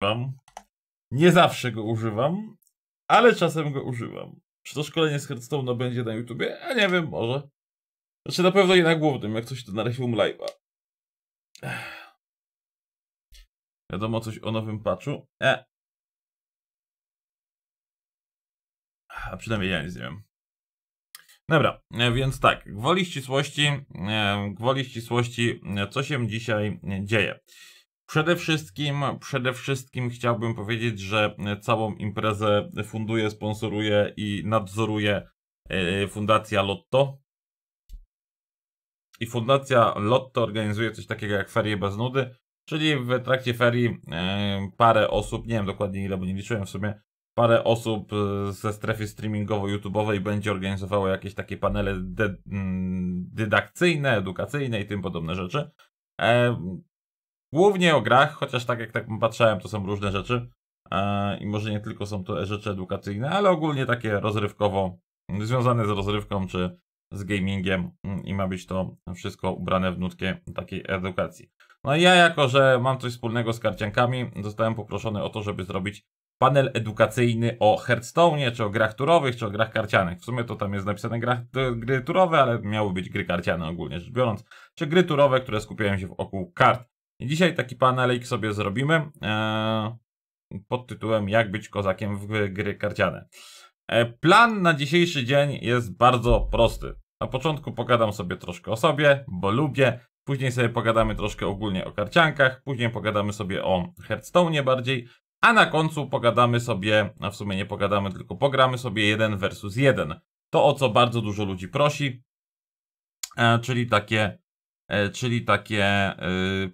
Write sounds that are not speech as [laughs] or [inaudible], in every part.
używam. Nie zawsze go używam, ale czasem go używam. Czy to szkolenie z Hearthstone'a będzie na YouTubie? A nie wiem, może. Znaczy na pewno nie na głównym, jak coś to na razie Live'a. Wiadomo coś o nowym patchu? E. A przynajmniej ja nic nie wiem. Dobra, e, więc tak, gwoli ścisłości, e, gwoli ścisłości, e, co się dzisiaj dzieje. Przede wszystkim, przede wszystkim chciałbym powiedzieć, że e, całą imprezę funduje, sponsoruje i nadzoruje Fundacja Lotto. I Fundacja Lotto organizuje coś takiego jak ferie bez nudy, czyli w trakcie ferii e, parę osób, nie wiem dokładnie ile, bo nie liczyłem w sumie, parę osób e, ze strefy streamingowo-youtubowej będzie organizowało jakieś takie panele mm, dydakcyjne, edukacyjne i tym podobne rzeczy. Głównie o grach, chociaż tak jak tak patrzałem, to są różne rzeczy. E, I może nie tylko są to rzeczy edukacyjne, ale ogólnie takie rozrywkowo, związane z rozrywką czy z gamingiem mm, i ma być to wszystko ubrane w nutkę takiej edukacji. No i ja jako, że mam coś wspólnego z karciankami, zostałem poproszony o to, żeby zrobić panel edukacyjny o Hearthstone, czy o grach turowych, czy o grach karcianych. W sumie to tam jest napisane grach, gry turowe, ale miały być gry karciane ogólnie rzecz biorąc, czy gry turowe, które skupiają się wokół kart. Dzisiaj taki panelik sobie zrobimy e, pod tytułem Jak być kozakiem w gry karciane. E, plan na dzisiejszy dzień jest bardzo prosty. Na początku pogadam sobie troszkę o sobie, bo lubię. Później sobie pogadamy troszkę ogólnie o karciankach, później pogadamy sobie o Hearthstone bardziej, a na końcu pogadamy sobie, a w sumie nie pogadamy, tylko pogramy sobie jeden versus jeden. To o co bardzo dużo ludzi prosi, e, czyli takie E, czyli takie e,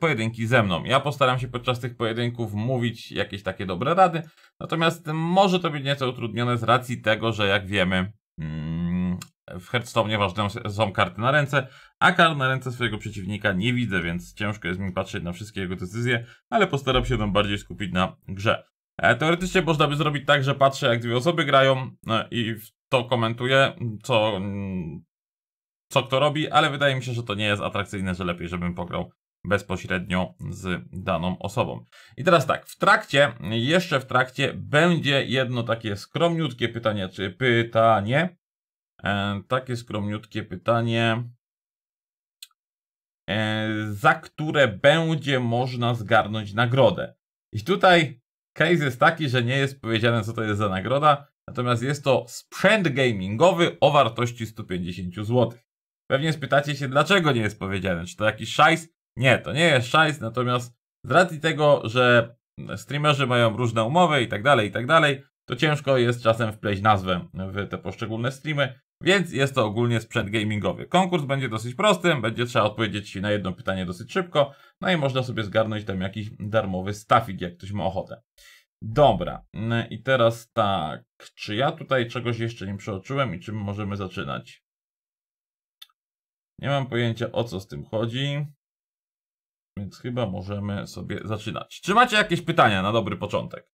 pojedynki ze mną. Ja postaram się podczas tych pojedynków mówić jakieś takie dobre rady, natomiast może to być nieco utrudnione z racji tego, że jak wiemy, mm, w Hearthstone ważne są karty na ręce, a kart na ręce swojego przeciwnika nie widzę, więc ciężko jest mi patrzeć na wszystkie jego decyzje, ale postaram się tam bardziej skupić na grze. E, teoretycznie można by zrobić tak, że patrzę jak dwie osoby grają no i to komentuję, co mm, co kto robi, ale wydaje mi się, że to nie jest atrakcyjne, że lepiej, żebym pograł bezpośrednio z daną osobą. I teraz tak, w trakcie, jeszcze w trakcie będzie jedno takie skromniutkie pytanie, czy pytanie, e, takie skromniutkie pytanie, e, za które będzie można zgarnąć nagrodę. I tutaj case jest taki, że nie jest powiedziane, co to jest za nagroda, natomiast jest to sprzęt gamingowy o wartości 150 zł. Pewnie spytacie się, dlaczego nie jest powiedziane. Czy to jakiś szajs? Nie, to nie jest szajs, natomiast z racji tego, że streamerzy mają różne umowy i tak dalej, i tak dalej, to ciężko jest czasem wpleść nazwę w te poszczególne streamy, więc jest to ogólnie sprzęt gamingowy. Konkurs będzie dosyć prosty, będzie trzeba odpowiedzieć na jedno pytanie dosyć szybko, no i można sobie zgarnąć tam jakiś darmowy stafik, jak ktoś ma ochotę. Dobra, i teraz tak, czy ja tutaj czegoś jeszcze nie przeoczyłem i czym możemy zaczynać? Nie mam pojęcia o co z tym chodzi. Więc chyba możemy sobie zaczynać. Czy macie jakieś pytania na dobry początek?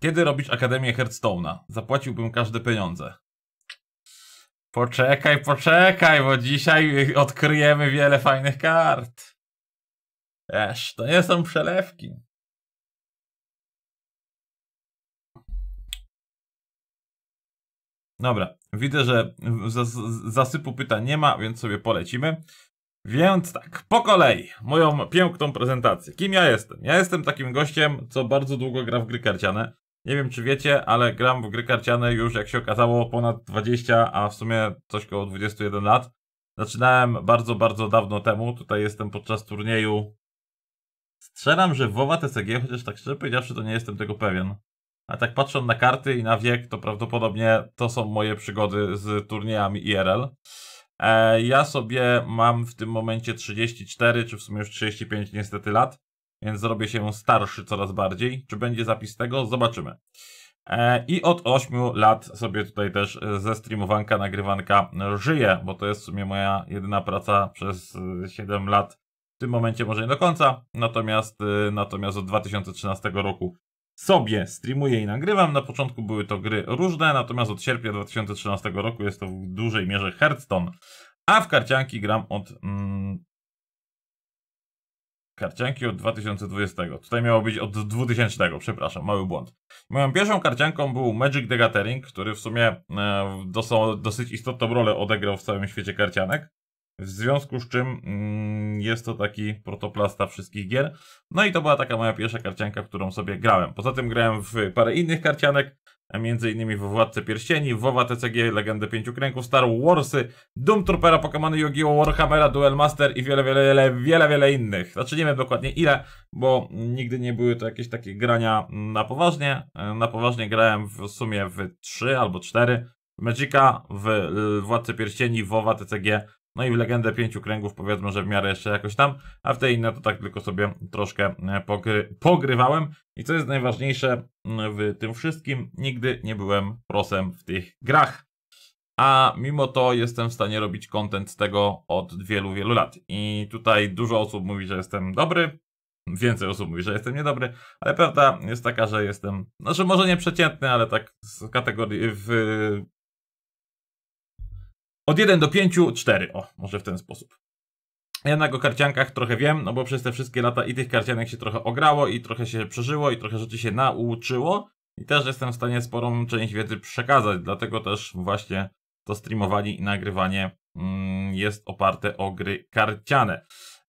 Kiedy robisz Akademię Hearthstone'a? Zapłaciłbym każde pieniądze. Poczekaj, poczekaj, bo dzisiaj odkryjemy wiele fajnych kart. Wiesz, to nie są przelewki. Dobra, widzę, że zasypu pytań nie ma, więc sobie polecimy. Więc tak, po kolei, moją piękną prezentację. Kim ja jestem? Ja jestem takim gościem, co bardzo długo gra w gry karciane. Nie wiem, czy wiecie, ale gram w gry karciane już, jak się okazało, ponad 20, a w sumie coś koło 21 lat. Zaczynałem bardzo, bardzo dawno temu. Tutaj jestem podczas turnieju. Strzelam, że WoWa TCG, chociaż tak szczerze powiedziawszy, to nie jestem tego pewien. A tak patrząc na karty i na wiek, to prawdopodobnie to są moje przygody z turniejami IRL. E, ja sobie mam w tym momencie 34, czy w sumie już 35 niestety lat, więc zrobię się starszy coraz bardziej. Czy będzie zapis tego? Zobaczymy. E, I od 8 lat sobie tutaj też ze streamowanka, nagrywanka żyję, bo to jest w sumie moja jedyna praca przez 7 e, lat. W tym momencie może nie do końca, natomiast, e, natomiast od 2013 roku sobie streamuję i nagrywam. Na początku były to gry różne, natomiast od sierpnia 2013 roku jest to w dużej mierze Hearthstone. A w karcianki gram od... Mm, karcianki od 2020. Tutaj miało być od 2000, przepraszam, mały błąd. Moją pierwszą karcianką był Magic the Gathering, który w sumie e, dosyć istotną rolę odegrał w całym świecie karcianek. W związku z czym mm, jest to taki protoplasta wszystkich gier. No i to była taka moja pierwsza karcianka, którą sobie grałem. Poza tym grałem w parę innych karcianek, między innymi w Władce Pierścieni, WoWa TCG, Legendę Pięciu Kręgów, Star Warsy, Doom Troopera, Pokemony yu Warhammera, Duel Master i wiele, wiele, wiele, wiele, wiele innych. Znaczy nie wiem dokładnie ile, bo nigdy nie były to jakieś takie grania na poważnie. Na poważnie grałem w sumie w 3 albo 4. W Magica, w Władce Pierścieni, WoWa TCG, no i legendę pięciu kręgów powiedzmy, że w miarę jeszcze jakoś tam, a w tej inne to tak tylko sobie troszkę e, pogry pogrywałem. I co jest najważniejsze w tym wszystkim, nigdy nie byłem prosem w tych grach. A mimo to jestem w stanie robić content z tego od wielu, wielu lat. I tutaj dużo osób mówi, że jestem dobry, więcej osób mówi, że jestem niedobry, ale prawda jest taka, że jestem, znaczy może nie przeciętny, ale tak z kategorii w od 1 do 5, 4. O, może w ten sposób. Jednak o karciankach trochę wiem, no bo przez te wszystkie lata i tych karcianek się trochę ograło, i trochę się przeżyło, i trochę rzeczy się nauczyło. I też jestem w stanie sporą część wiedzy przekazać, dlatego też właśnie to streamowanie i nagrywanie mm, jest oparte o gry karciane.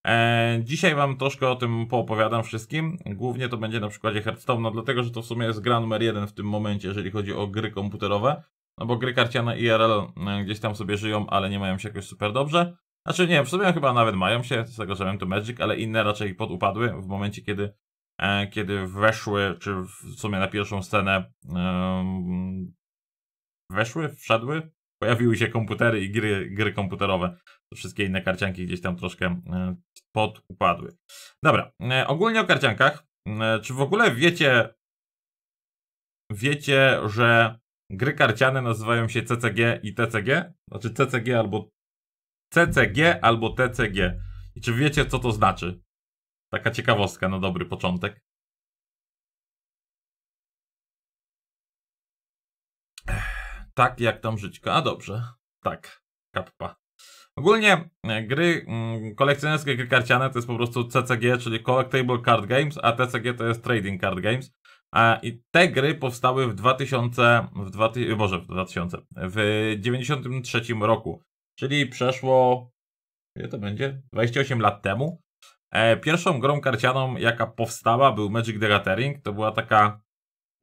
E, dzisiaj Wam troszkę o tym poopowiadam wszystkim. Głównie to będzie na przykładzie Hearthstone, no dlatego że to w sumie jest gra numer jeden w tym momencie, jeżeli chodzi o gry komputerowe. No bo gry karciane IRL e, gdzieś tam sobie żyją, ale nie mają się jakoś super dobrze. Znaczy nie wiem, w sumie chyba nawet mają się, z tego że wiem to Magic, ale inne raczej podupadły w momencie, kiedy, e, kiedy weszły, czy w sumie na pierwszą scenę weszły, wszedły, pojawiły się komputery i gry, gry komputerowe. Wszystkie inne karcianki gdzieś tam troszkę e, podupadły. Dobra, e, ogólnie o karciankach. E, czy w ogóle wiecie, wiecie, że Gry karciane nazywają się CCG i TCG, znaczy CCG albo CCG albo TCG. I czy wiecie, co to znaczy? Taka ciekawostka na dobry początek. Tak, jak tam żyćko? A dobrze. Tak, kappa. Ogólnie e, gry mm, kolekcjonerskie, gry karciane to jest po prostu CCG, czyli Collectable Card Games, a TCG to jest Trading Card Games. I te gry powstały w 2000, w 2000 boże, w 2000, w 93 roku, czyli przeszło, ile to będzie? 28 lat temu. E, pierwszą grą karcianą, jaka powstała, był Magic the Gathering. To była taka,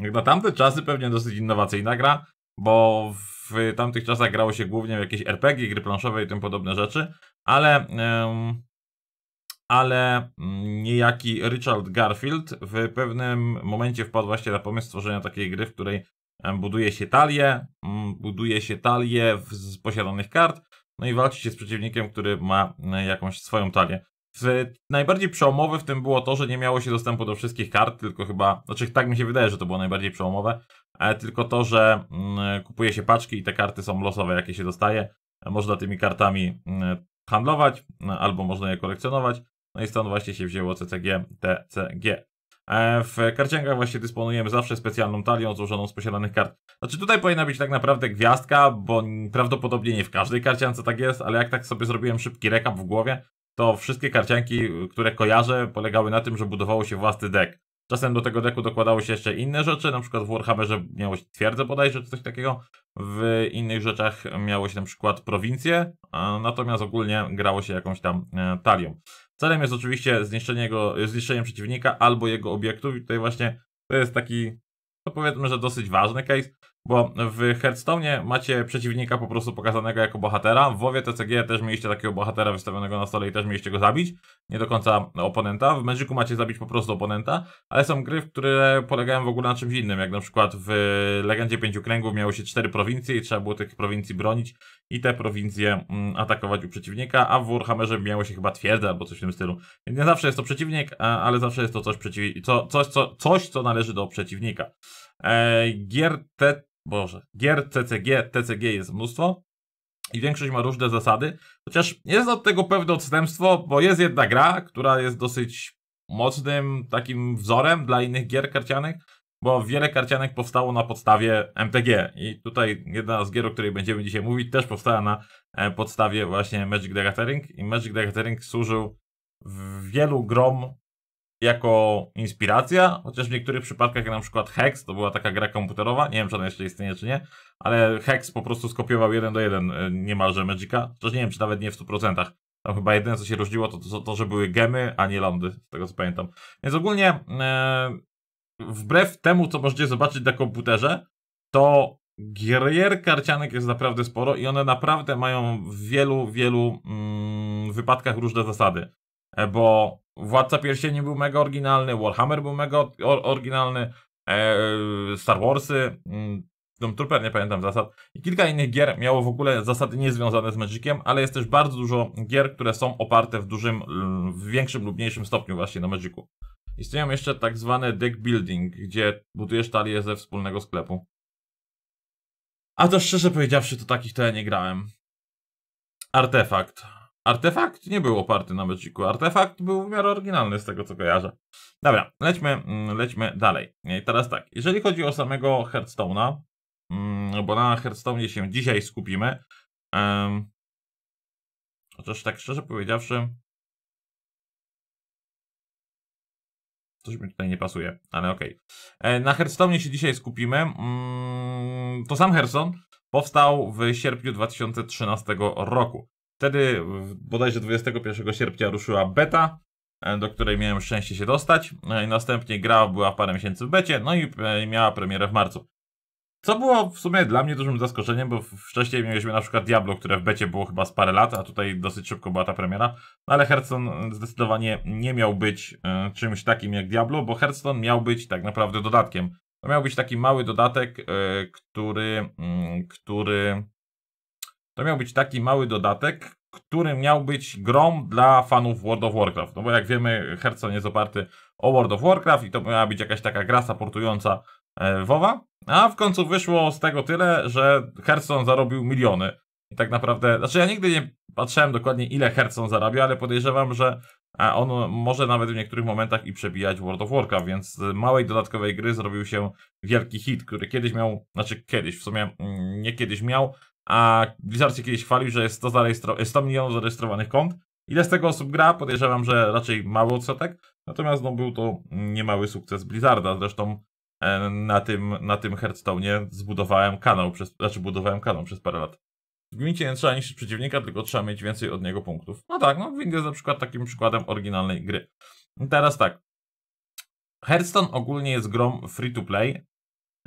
jak na tamte czasy, pewnie dosyć innowacyjna gra, bo w tamtych czasach grało się głównie w jakieś RPG, gry planszowe i tym podobne rzeczy, ale ale mm, niejaki Richard Garfield w pewnym momencie wpadł właśnie na pomysł stworzenia takiej gry, w której buduje się talię, mm, buduje się talię z posiadanych kart, no i walczy się z przeciwnikiem, który ma e, jakąś swoją talię. Najbardziej przełomowe w tym było to, że nie miało się dostępu do wszystkich kart, tylko chyba, znaczy tak mi się wydaje, że to było najbardziej przełomowe, e, tylko to, że mm, kupuje się paczki i te karty są losowe, jakie się dostaje. E, można tymi kartami handlować no, albo można je kolekcjonować. No i stąd właśnie się wzięło CCG, TCG. E, w karciankach właśnie dysponujemy zawsze specjalną talią złożoną z posiadanych kart. Znaczy tutaj powinna być tak naprawdę gwiazdka, bo prawdopodobnie nie w każdej karciance tak jest, ale jak tak sobie zrobiłem szybki rekap w głowie, to wszystkie karcianki, które kojarzę, polegały na tym, że budowało się własny deck. Czasem do tego deku dokładało się jeszcze inne rzeczy, na przykład w Warhammerze miało się twierdzę bodajże, czy coś takiego. W innych rzeczach miało się na przykład prowincję, natomiast ogólnie grało się jakąś tam e, talią. Celem jest oczywiście zniszczenie, jego, zniszczenie przeciwnika albo jego obiektów i tutaj właśnie to jest taki, no powiedzmy, że dosyć ważny case, bo w Hearthstone macie przeciwnika po prostu pokazanego jako bohatera. W WoWie TCG też mieliście takiego bohatera wystawionego na stole i też mieliście go zabić. Nie do końca oponenta. W Magicu macie zabić po prostu oponenta. Ale są gry, które polegają w ogóle na czymś innym. Jak na przykład w Legendzie Pięciu Kręgów miało się cztery prowincje i trzeba było tych prowincji bronić i te prowincje mm, atakować u przeciwnika. A w Warhammerze miało się chyba twierdza, albo coś w tym stylu. Więc nie zawsze jest to przeciwnik, ale zawsze jest to coś, przeciw... co, coś, co, coś, co należy do przeciwnika. E, gier te Boże, gier CCG, TCG jest mnóstwo i większość ma różne zasady, chociaż jest od tego pewne odstępstwo, bo jest jedna gra, która jest dosyć mocnym takim wzorem dla innych gier karcianych, bo wiele karcianek powstało na podstawie MTG i tutaj jedna z gier, o której będziemy dzisiaj mówić, też powstała na e, podstawie właśnie Magic the Gathering i Magic the Gathering służył wielu grom jako inspiracja, chociaż w niektórych przypadkach, jak na przykład Hex, to była taka gra komputerowa, nie wiem, czy ona jeszcze istnieje, czy nie, ale Hex po prostu skopiował jeden do jeden e, niemalże Magica, chociaż nie wiem, czy nawet nie w 100%. Tam chyba jedyne, co się różniło, to to, to że były gemy, a nie lądy, z tego co pamiętam. Więc ogólnie, e, wbrew temu, co możecie zobaczyć na komputerze, to gier karcianek jest naprawdę sporo i one naprawdę mają w wielu, wielu mm, wypadkach różne zasady. E, bo Władca Pierścieni był mega oryginalny, Warhammer był mega oryginalny, e, e, Star Warsy, mm, Doom Trooper, nie pamiętam zasad, i kilka innych gier miało w ogóle zasady niezwiązane z Magiciem, ale jest też bardzo dużo gier, które są oparte w dużym, w większym lub mniejszym stopniu właśnie na Magicu. Istnieją jeszcze tak zwane deck building, gdzie budujesz talię ze wspólnego sklepu. A to szczerze powiedziawszy, to takich to ja nie grałem. Artefakt. Artefakt nie był oparty na meczyku. Artefakt był w miarę oryginalny z tego, co kojarzę. Dobra, lećmy, mm, lećmy dalej. I teraz tak, jeżeli chodzi o samego Hearthstone'a, mm, bo na Hearthstone się dzisiaj skupimy, um, chociaż tak szczerze powiedziawszy, Coś mi tutaj nie pasuje, ale okej. Okay. E, na Hearthstone się dzisiaj skupimy. Mm, to sam Hearthstone powstał w sierpniu 2013 roku. Wtedy bodajże 21 sierpnia ruszyła beta, e, do której miałem szczęście się dostać. E, I następnie gra była parę miesięcy w becie, no e, i miała premierę w marcu. Co było w sumie dla mnie dużym zaskoczeniem, bo wcześniej mieliśmy na przykład Diablo, które w becie było chyba z parę lat, a tutaj dosyć szybko była ta premiera. No ale Hearthstone zdecydowanie nie miał być y, czymś takim jak Diablo, bo Hearthstone miał być tak naprawdę dodatkiem. To miał być taki mały dodatek, y, który, y, który to miał być taki mały dodatek, który miał być grom dla fanów World of Warcraft. No bo jak wiemy, Hearthstone jest oparty o World of Warcraft i to miała być jakaś taka gra supportująca e, WoWa. A w końcu wyszło z tego tyle, że Hearthstone zarobił miliony. I tak naprawdę, znaczy ja nigdy nie patrzyłem dokładnie ile Hearthstone zarabia, ale podejrzewam, że e, on może nawet w niektórych momentach i przebijać World of Warcraft, więc z małej dodatkowej gry zrobił się wielki hit, który kiedyś miał, znaczy kiedyś, w sumie mm, nie kiedyś miał, a Blizzard się kiedyś chwalił, że jest 100, zarejestrow- 100 milionów zarejestrowanych kont. Ile z tego osób gra? Podejrzewam, że raczej mały odsetek, natomiast no, był to niemały sukces Blizzarda, zresztą e, na tym, na tym Hearthstone'ie zbudowałem kanał, przez, znaczy budowałem kanał przez parę lat. W gmicie nie trzeba niszczyć przeciwnika, tylko trzeba mieć więcej od niego punktów. No tak, no Wind jest na przykład takim przykładem oryginalnej gry. teraz tak. Hearthstone ogólnie jest grą free to play,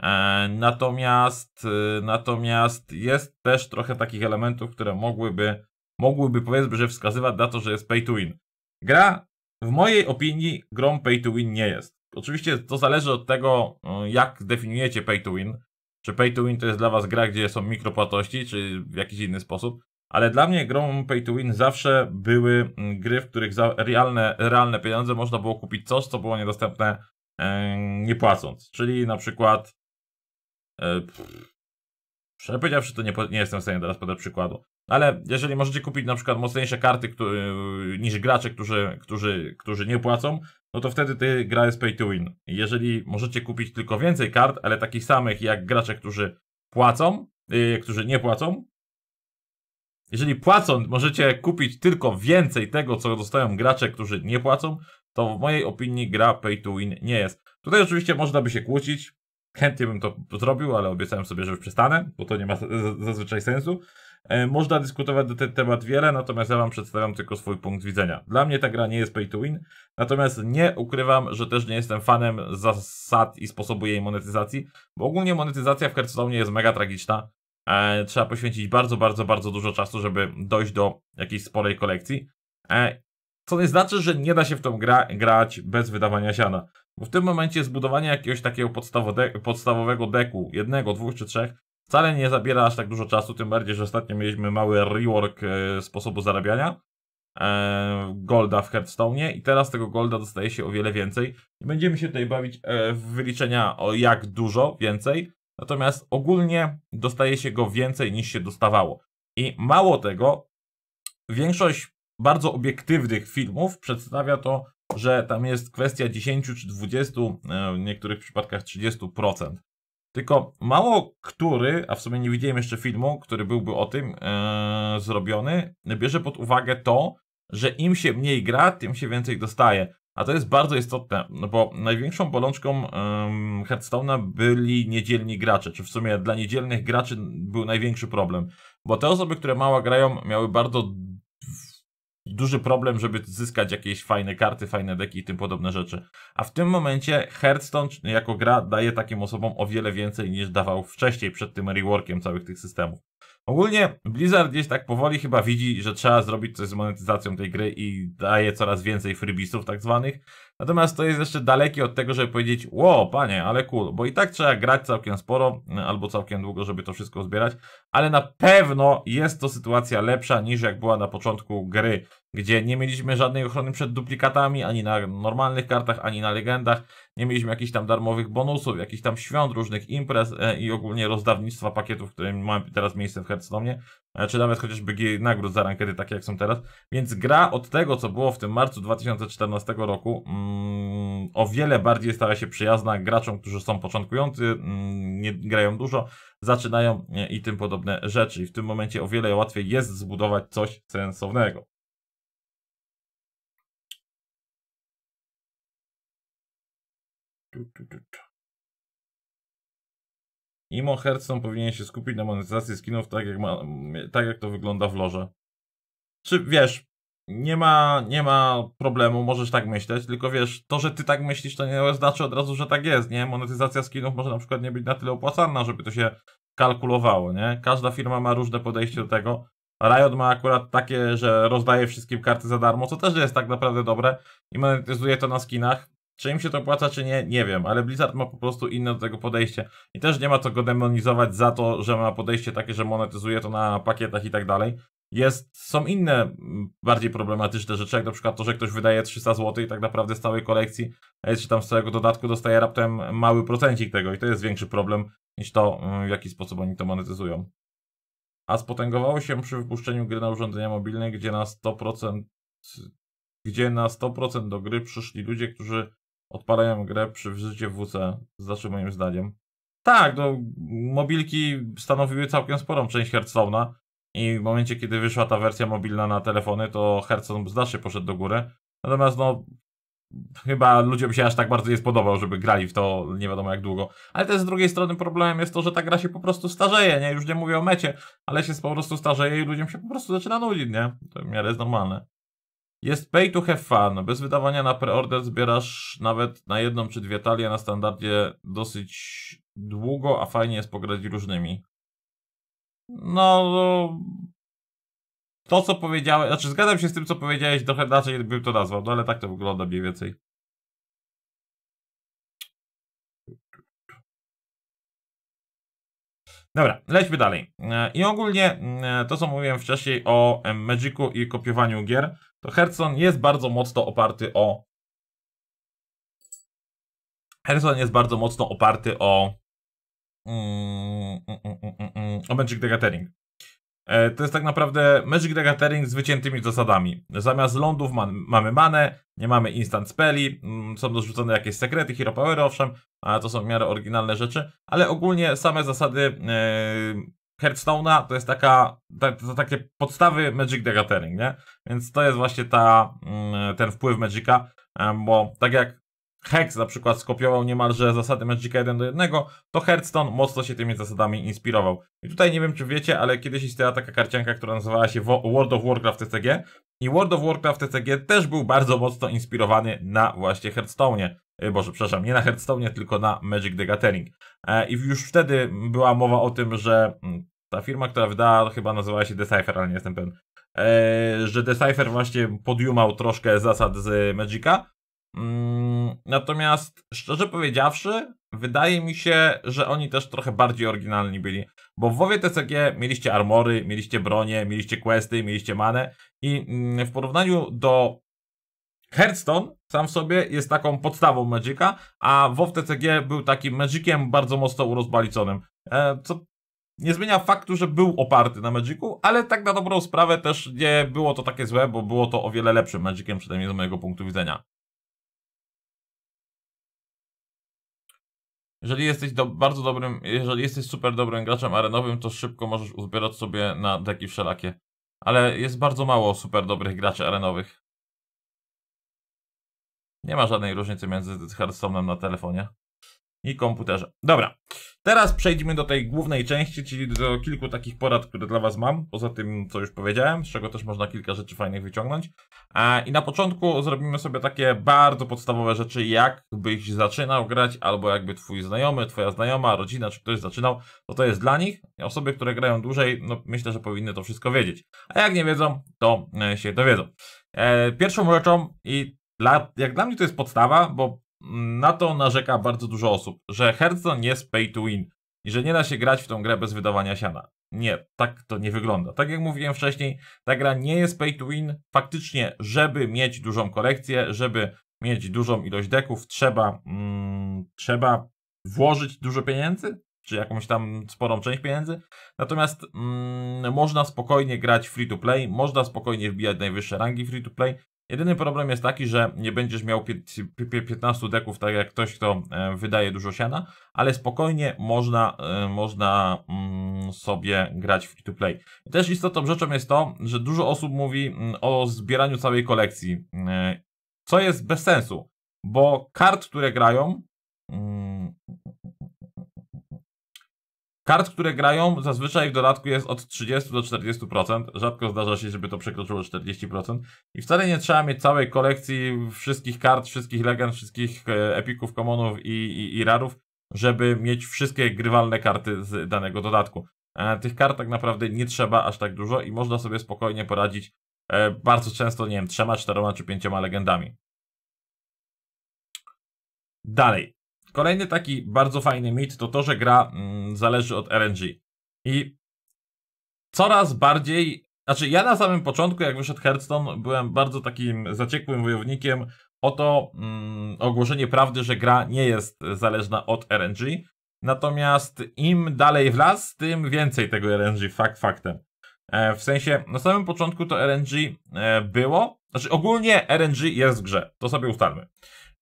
E, natomiast, e, natomiast jest też trochę takich elementów, które mogłyby, mogłyby powiedzmy, że wskazywać na to, że jest pay to win. Gra w mojej opinii grą pay to win nie jest. Oczywiście to zależy od tego, e, jak definiujecie pay to win. Czy pay to win to jest dla was gra, gdzie są mikropłatności, czy w jakiś inny sposób. Ale dla mnie grą pay to win zawsze były gry, w których za realne, realne pieniądze można było kupić coś, co było niedostępne nie płacąc. Czyli na przykład E, szczerze powiedziawszy, to nie, nie, jestem w stanie teraz podać przykładu. Ale jeżeli możecie kupić na przykład mocniejsze karty który, e, niż gracze, którzy, którzy, którzy nie płacą, no to wtedy ty gra jest pay to win. Jeżeli możecie kupić tylko więcej kart, ale takich samych jak gracze, którzy płacą, yy, którzy nie płacą, jeżeli płacąc możecie kupić tylko więcej tego, co dostają gracze, którzy nie płacą, to w mojej opinii gra pay to win nie jest. Tutaj oczywiście można by się kłócić, Chętnie bym to zrobił, ale obiecałem sobie, że już przestanę, bo to nie ma zazwyczaj sensu. E, można dyskutować na ten temat wiele, natomiast ja Wam przedstawiam tylko swój punkt widzenia. Dla mnie ta gra nie jest pay to win, natomiast nie ukrywam, że też nie jestem fanem zasad i sposobu jej monetyzacji, bo ogólnie monetyzacja w Hearthstone jest mega tragiczna. E, trzeba poświęcić bardzo, bardzo, bardzo dużo czasu, żeby dojść do jakiejś sporej kolekcji. E, co nie znaczy, że nie da się w tą gra grać bez wydawania siana. Bo w tym momencie zbudowanie jakiegoś takiego podstawowego deku, jednego, dwóch czy trzech, wcale nie zabiera aż tak dużo czasu, tym bardziej, że ostatnio mieliśmy mały rework e, sposobu zarabiania e, golda w Hearthstone i teraz tego golda dostaje się o wiele więcej. będziemy się tutaj bawić e, w wyliczenia o jak dużo więcej, natomiast ogólnie dostaje się go więcej niż się dostawało. I mało tego, większość bardzo obiektywnych filmów przedstawia to że tam jest kwestia 10 czy 20, e, w niektórych przypadkach 30%. Tylko mało który, a w sumie nie widziałem jeszcze filmu, który byłby o tym e, zrobiony, bierze pod uwagę to, że im się mniej gra, tym się więcej dostaje. A to jest bardzo istotne, no bo największą bolączką Headstonea Hearthstone'a byli niedzielni gracze, czy w sumie dla niedzielnych graczy był największy problem. Bo te osoby, które mało grają, miały bardzo duży problem, żeby zyskać jakieś fajne karty, fajne deki i tym podobne rzeczy. A w tym momencie Hearthstone jako gra daje takim osobom o wiele więcej niż dawał wcześniej przed tym reworkiem całych tych systemów. Ogólnie Blizzard gdzieś tak powoli chyba widzi, że trzeba zrobić coś z monetyzacją tej gry i daje coraz więcej freebisów tak zwanych, Natomiast to jest jeszcze dalekie od tego, żeby powiedzieć, ło, panie, ale cool, bo i tak trzeba grać całkiem sporo e, albo całkiem długo, żeby to wszystko zbierać, ale na pewno jest to sytuacja lepsza niż jak była na początku gry, gdzie nie mieliśmy żadnej ochrony przed duplikatami, ani na normalnych kartach, ani na legendach, nie mieliśmy jakichś tam darmowych bonusów, jakichś tam świąt, różnych imprez e, i ogólnie rozdawnictwa pakietów, które mamy teraz miejsce w Hearthstone, E, czy nawet chociażby nagród za rankedy, takie jak są teraz. Więc gra od tego, co było w tym marcu 2014 roku, mm, o wiele bardziej stała się przyjazna graczom, którzy są początkujący, mm, nie grają dużo, zaczynają e, i tym podobne rzeczy. I w tym momencie o wiele łatwiej jest zbudować coś sensownego. Du, du, du, Imo Hearthstone powinien się skupić na monetyzacji skinów, tak jak, ma, tak jak to wygląda w lorze. Czy wiesz, nie ma, nie ma problemu, możesz tak myśleć, tylko wiesz, to, że ty tak myślisz, to nie znaczy od razu, że tak jest, nie? Monetyzacja skinów może na przykład nie być na tyle opłacalna, żeby to się kalkulowało, nie? Każda firma ma różne podejście do tego. Riot ma akurat takie, że rozdaje wszystkim karty za darmo, co też jest tak naprawdę dobre i monetyzuje to na skinach. Czy im się to opłaca, czy nie, nie wiem, ale Blizzard ma po prostu inne do tego podejście i też nie ma co go demonizować za to, że ma podejście takie, że monetyzuje to na pakietach i tak dalej. Jest, są inne bardziej problematyczne rzeczy, jak na przykład to, że ktoś wydaje 300 zł i tak naprawdę z całej kolekcji, czy tam z całego dodatku dostaje raptem mały procencik tego i to jest większy problem niż to, w jaki sposób oni to monetyzują. A spotęgowało się przy wypuszczeniu gry na urządzenia mobilne, gdzie na 100%, gdzie na 100% do gry przyszli ludzie, którzy odpalają grę przy wrzucie w WC, znaczy moim zdaniem. Tak, no, mobilki stanowiły całkiem sporą część Hearthstone'a i w momencie, kiedy wyszła ta wersja mobilna na telefony, to Hearthstone znacznie poszedł do góry. Natomiast no, chyba ludziom się aż tak bardzo nie spodobał, żeby grali w to nie wiadomo jak długo. Ale też z drugiej strony problemem jest to, że ta gra się po prostu starzeje, nie? Już nie mówię o mecie, ale się po prostu starzeje i ludziom się po prostu zaczyna nudzić, nie? To w miarę jest normalne. Jest pay to have fun. Bez wydawania na preorder zbierasz nawet na jedną czy dwie talie na standardzie dosyć długo, a fajnie jest pograć różnymi. No, no to co powiedziałeś, znaczy zgadzam się z tym co powiedziałeś, trochę inaczej bym to nazwał, no ale tak to wygląda mniej więcej. Dobra, lećmy dalej. E, I ogólnie e, to, co mówiłem wcześniej o Magicu i kopiowaniu gier, to Herzon jest bardzo mocno oparty o. Herzon jest bardzo mocno oparty o. Mm, mm, mm, o Magic the Gathering. E, to jest tak naprawdę Magic the Gathering z wyciętymi zasadami. Zamiast lądów mamy manę, nie mamy instant speli, są dorzucone jakieś sekrety, hero power owszem, a to są w miarę oryginalne rzeczy, ale ogólnie same zasady e, Hearthstone'a to jest taka, ta, to takie podstawy Magic the Gathering, nie? Więc to jest właśnie ta, mm, ten wpływ Magica, bo tak jak Hex na przykład skopiował niemalże zasady Magica 1 do 1, to Hearthstone mocno się tymi zasadami inspirował. I tutaj nie wiem czy wiecie, ale kiedyś istniała taka karcianka, która nazywała się World of Warcraft TCG i World of Warcraft TCG też był bardzo mocno inspirowany na właśnie Hearthstone'ie. E, Boże, przepraszam, nie na Hearthstone, tylko na Magic the Gathering. E, I już wtedy była mowa o tym, że mm, ta firma, która wydała, chyba nazywała się Decipher, ale nie jestem pewien, e, że Decipher właśnie podjumał troszkę zasad z Magica. Mm, natomiast, szczerze powiedziawszy, wydaje mi się, że oni też trochę bardziej oryginalni byli. Bo w WoWie TCG mieliście armory, mieliście bronie, mieliście questy, mieliście manę i mm, w porównaniu do Hearthstone sam w sobie jest taką podstawą Magica, a WoW TCG był takim Magiciem bardzo mocno urozbaliconym, e, co nie zmienia faktu, że był oparty na Magicu, ale tak na dobrą sprawę też nie było to takie złe, bo było to o wiele lepszym Magiciem, przynajmniej z mojego punktu widzenia. Jeżeli jesteś do, bardzo dobrym, jeżeli jesteś super dobrym graczem arenowym, to szybko możesz uzbierać sobie na deki wszelakie. Ale jest bardzo mało super dobrych graczy arenowych. Nie ma żadnej różnicy między Hearthstone'em na telefonie i komputerze. Dobra, teraz przejdźmy do tej głównej części, czyli do kilku takich porad, które dla Was mam, poza tym, co już powiedziałem, z czego też można kilka rzeczy fajnych wyciągnąć. I na początku zrobimy sobie takie bardzo podstawowe rzeczy, jak byś zaczynał grać, albo jakby Twój znajomy, Twoja znajoma, rodzina, czy ktoś zaczynał, to to jest dla nich. Osoby, które grają dłużej, no myślę, że powinny to wszystko wiedzieć. A jak nie wiedzą, to e, się dowiedzą. E, pierwszą rzeczą i dla, jak dla mnie to jest podstawa, bo na to narzeka bardzo dużo osób, że Hearthstone jest pay to win i że nie da się grać w tą grę bez wydawania siana. Nie, tak to nie wygląda. Tak jak mówiłem wcześniej, ta gra nie jest pay to win. Faktycznie, żeby mieć dużą kolekcję, żeby mieć dużą ilość deków, trzeba, mm, trzeba włożyć dużo pieniędzy, czy jakąś tam sporą część pieniędzy. Natomiast mm, można spokojnie grać free to play, można spokojnie wbijać najwyższe rangi free to play Jedyny problem jest taki, że nie będziesz miał 15 deków, tak jak ktoś, kto e, wydaje dużo siana, ale spokojnie można, e, można mm, sobie grać w free to play. Też istotą rzeczą jest to, że dużo osób mówi mm, o zbieraniu całej kolekcji, e, co jest bez sensu, bo kart, które grają, Kart, które grają, zazwyczaj w dodatku jest od 30 do 40%. Rzadko zdarza się, żeby to przekroczyło 40%. I wcale nie trzeba mieć całej kolekcji wszystkich kart, wszystkich legend, wszystkich e, epików, commonów i, i, i rarów, żeby mieć wszystkie grywalne karty z danego dodatku. E, tych kart tak naprawdę nie trzeba aż tak dużo i można sobie spokojnie poradzić e, bardzo często, nie wiem, trzema, czteroma czy pięcioma legendami. Dalej. Kolejny taki bardzo fajny mit to to, że gra mm, zależy od RNG. I coraz bardziej. Znaczy, ja na samym początku, jak wyszedł Hearthstone, byłem bardzo takim zaciekłym wojownikiem o to mm, ogłoszenie prawdy, że gra nie jest zależna od RNG. Natomiast im dalej w las, tym więcej tego RNG, fakt faktem. E, w sensie, na samym początku to RNG e, było. Znaczy, ogólnie RNG jest w grze, to sobie ustalmy.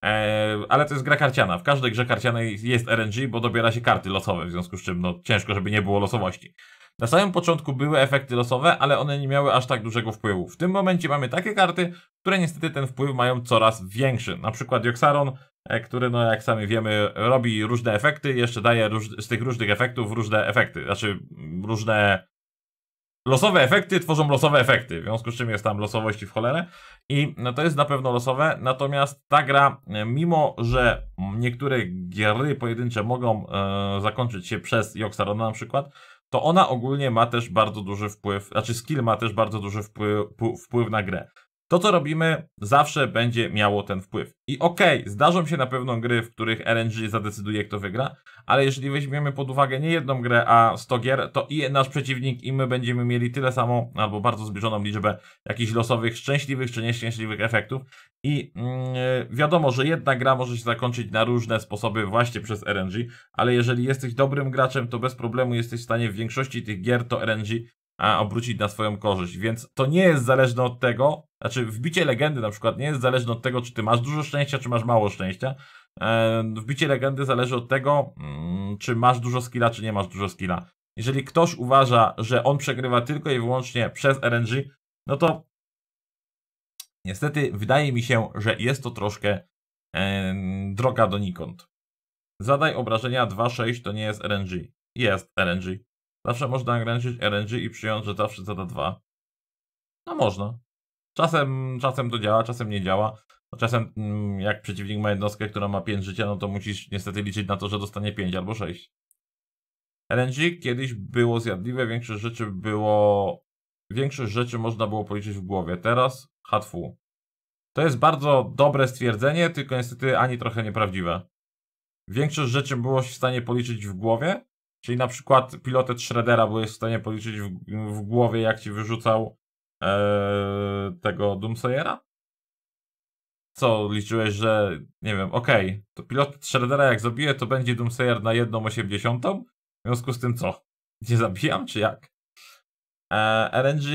E, ale to jest gra karciana. W każdej grze karcianej jest RNG, bo dobiera się karty losowe, w związku z czym no, ciężko, żeby nie było losowości. Na samym początku były efekty losowe, ale one nie miały aż tak dużego wpływu. W tym momencie mamy takie karty, które niestety ten wpływ mają coraz większy. Na przykład Joxaron, e, który, no jak sami wiemy, robi różne efekty, jeszcze daje róż- z tych różnych efektów różne efekty, znaczy różne losowe efekty tworzą losowe efekty, w związku z czym jest tam losowości w cholerę i no, to jest na pewno losowe, natomiast ta gra, e, mimo że niektóre gry pojedyncze mogą e, zakończyć się przez Yoxarona na przykład, to ona ogólnie ma też bardzo duży wpływ, znaczy skill ma też bardzo duży wpływ, wpływ na grę to co robimy zawsze będzie miało ten wpływ. I okej, okay, zdarzą się na pewno gry, w których RNG zadecyduje kto wygra, ale jeżeli weźmiemy pod uwagę nie jedną grę, a 100 gier, to i nasz przeciwnik i my będziemy mieli tyle samo, albo bardzo zbliżoną liczbę jakichś losowych, szczęśliwych czy nieszczęśliwych efektów. I yy, wiadomo, że jedna gra może się zakończyć na różne sposoby właśnie przez RNG, ale jeżeli jesteś dobrym graczem, to bez problemu jesteś w stanie w większości tych gier to RNG obrócić na swoją korzyść. Więc to nie jest zależne od tego, znaczy wbicie legendy na przykład nie jest zależne od tego, czy ty masz dużo szczęścia, czy masz mało szczęścia. E, wbicie legendy zależy od tego, mm, czy masz dużo skilla, czy nie masz dużo skilla. Jeżeli ktoś uważa, że on przegrywa tylko i wyłącznie przez RNG, no to niestety wydaje mi się, że jest to troszkę e, droga donikąd. Zadaj obrażenia 2-6 to nie jest RNG. Jest RNG. Zawsze można ograniczyć RNG i przyjąć, że zawsze zada 2. No można. Czasem, czasem to działa, czasem nie działa. No, czasem mm, jak przeciwnik ma jednostkę, która ma 5 życia, no to musisz niestety liczyć na to, że dostanie 5 albo 6. RNG kiedyś było zjadliwe, większość rzeczy było... Większość rzeczy można było policzyć w głowie. Teraz hatfu. To jest bardzo dobre stwierdzenie, tylko niestety ani trochę nieprawdziwe. Większość rzeczy było się w stanie policzyć w głowie, Czyli na przykład pilotet Shreddera byłeś w stanie policzyć w, w głowie, jak ci wyrzucał e, tego Doomsayera? Co, liczyłeś, że nie wiem, okej, okay, to pilot Shreddera jak zabiję, to będzie Doomsayer na 1,8? osiemdziesiątą? W związku z tym co? Nie zabijam, czy jak? E, RNG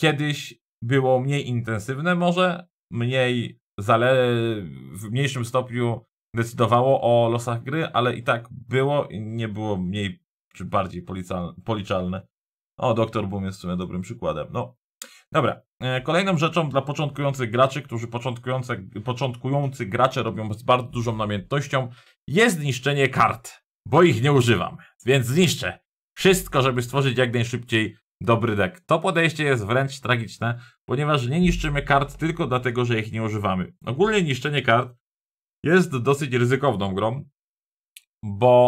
kiedyś było mniej intensywne może, mniej zale... w mniejszym stopniu decydowało o losach gry, ale i tak było i nie było mniej czy bardziej policzalne. O, Doktor Boom jest w sumie dobrym przykładem. No, Dobra, e, kolejną rzeczą dla początkujących graczy, którzy początkujący, początkujący gracze robią z bardzo dużą namiętnością, jest zniszczenie kart, bo ich nie używam, więc zniszczę wszystko, żeby stworzyć jak najszybciej dobry deck. To podejście jest wręcz tragiczne, ponieważ nie niszczymy kart tylko dlatego, że ich nie używamy. Ogólnie niszczenie kart jest dosyć ryzykowną grą, bo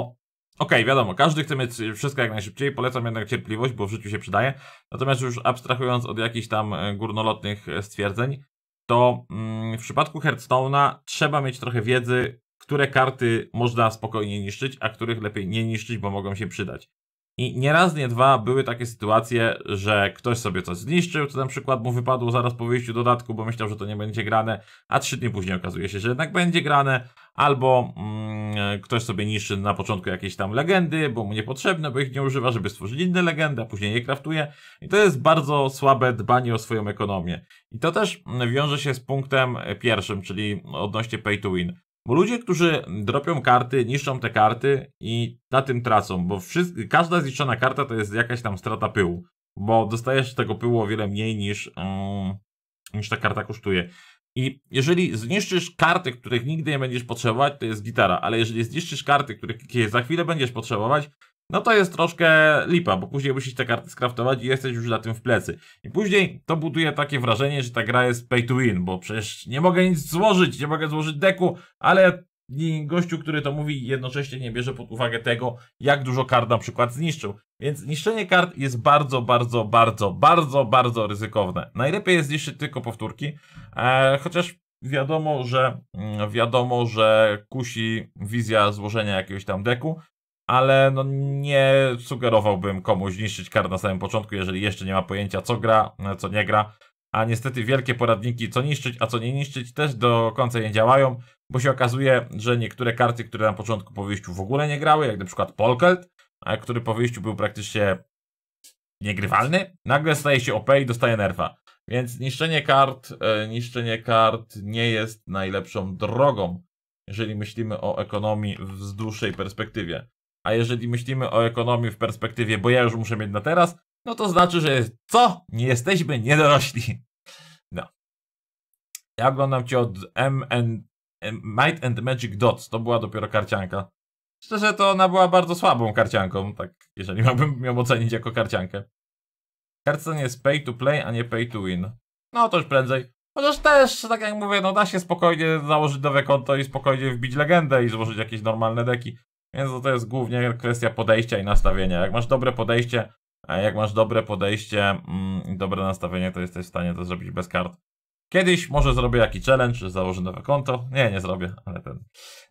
okej, okay, wiadomo, każdy chce mieć wszystko jak najszybciej, polecam jednak cierpliwość, bo w życiu się przydaje, natomiast już abstrahując od jakichś tam e, górnolotnych e, stwierdzeń, to mm, w przypadku Hearthstone'a trzeba mieć trochę wiedzy, które karty można spokojnie niszczyć, a których lepiej nie niszczyć, bo mogą się przydać. I nieraz, nie dwa były takie sytuacje, że ktoś sobie coś zniszczył, co na przykład mu wypadło zaraz po wyjściu dodatku, bo myślał, że to nie będzie grane, a trzy dni później okazuje się, że jednak będzie grane, albo mm, ktoś sobie niszczy na początku jakieś tam legendy, bo mu niepotrzebne, bo ich nie używa, żeby stworzyć inne legendy, a później je kraftuje. I to jest bardzo słabe dbanie o swoją ekonomię. I to też wiąże się z punktem pierwszym, czyli odnośnie pay to win. Bo ludzie, którzy dropią karty, niszczą te karty i na tym tracą, bo wszyscy, każda zniszczona karta to jest jakaś tam strata pyłu, bo dostajesz tego pyłu o wiele mniej niż, mm, niż ta karta kosztuje. I jeżeli zniszczysz karty, których nigdy nie będziesz potrzebować, to jest gitara, ale jeżeli zniszczysz karty, których za chwilę będziesz potrzebować, no to jest troszkę lipa, bo później musisz te karty skraftować i jesteś już na tym w plecy. I później to buduje takie wrażenie, że ta gra jest pay to win, bo przecież nie mogę nic złożyć, nie mogę złożyć deku, ale gościu, który to mówi, jednocześnie nie bierze pod uwagę tego, jak dużo kart na przykład zniszczył. Więc niszczenie kart jest bardzo, bardzo, bardzo, bardzo, bardzo ryzykowne. Najlepiej jest zniszczyć tylko powtórki, eee, chociaż wiadomo, że mm, wiadomo, że kusi wizja złożenia jakiegoś tam deku, ale no nie sugerowałbym komuś niszczyć kart na samym początku, jeżeli jeszcze nie ma pojęcia co gra, e, co nie gra. A niestety wielkie poradniki co niszczyć, a co nie niszczyć też do końca nie działają, bo się okazuje, że niektóre karty, które na początku po wyjściu w ogóle nie grały, jak na przykład Polkelt, e, który po wyjściu był praktycznie niegrywalny, nagle staje się OP i dostaje nerfa. Więc niszczenie kart, e, niszczenie kart nie jest najlepszą drogą, jeżeli myślimy o ekonomii w dłuższej perspektywie. A jeżeli myślimy o ekonomii w perspektywie, bo ja już muszę mieć na teraz, no to znaczy, że co? Nie jesteśmy niedorośli. No. Ja oglądam cię od M and, Might and Magic Dots. To była dopiero karcianka. Szczerze, to ona była bardzo słabą karcianką, tak, jeżeli miałbym ją ocenić jako karciankę. Hearthstone jest pay to play, a nie pay to win. No to już prędzej. Chociaż też, tak jak mówię, no da się spokojnie założyć nowe konto i spokojnie wbić legendę i złożyć jakieś normalne deki. Więc to jest głównie kwestia podejścia i nastawienia. Jak masz dobre podejście, jak masz dobre podejście mm, i dobre nastawienie, to jesteś w stanie to zrobić bez kart. Kiedyś może zrobię jakiś challenge, czy założę nowe konto. Nie, nie zrobię, ale ten.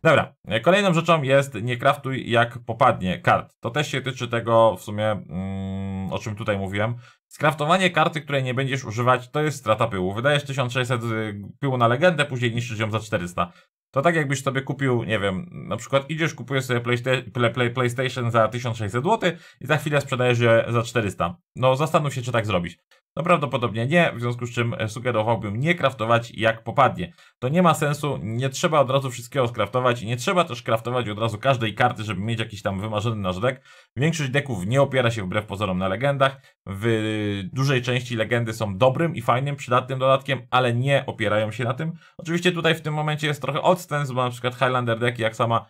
Dobra, e, kolejną rzeczą jest nie kraftuj jak popadnie kart. To też się tyczy tego w sumie, mm, o czym tutaj mówiłem. Skraftowanie karty, której nie będziesz używać, to jest strata pyłu. Wydajesz 1600 y, pyłu na legendę, później niszczysz ją za 400. To tak jakbyś sobie kupił, nie wiem, na przykład idziesz, kupujesz sobie PlayStation za 1600 zł i za chwilę sprzedajesz je za 400. No zastanów się, czy tak zrobić. No prawdopodobnie nie, w związku z czym e, sugerowałbym nie kraftować jak popadnie. To nie ma sensu, nie trzeba od razu wszystkiego skraftować i nie trzeba też kraftować od razu każdej karty, żeby mieć jakiś tam wymarzony nasz deck. Większość deków nie opiera się wbrew pozorom na legendach. W dużej części legendy są dobrym i fajnym, przydatnym dodatkiem, ale nie opierają się na tym. Oczywiście tutaj w tym momencie jest trochę odstęp, bo na przykład Highlander deki, jak sama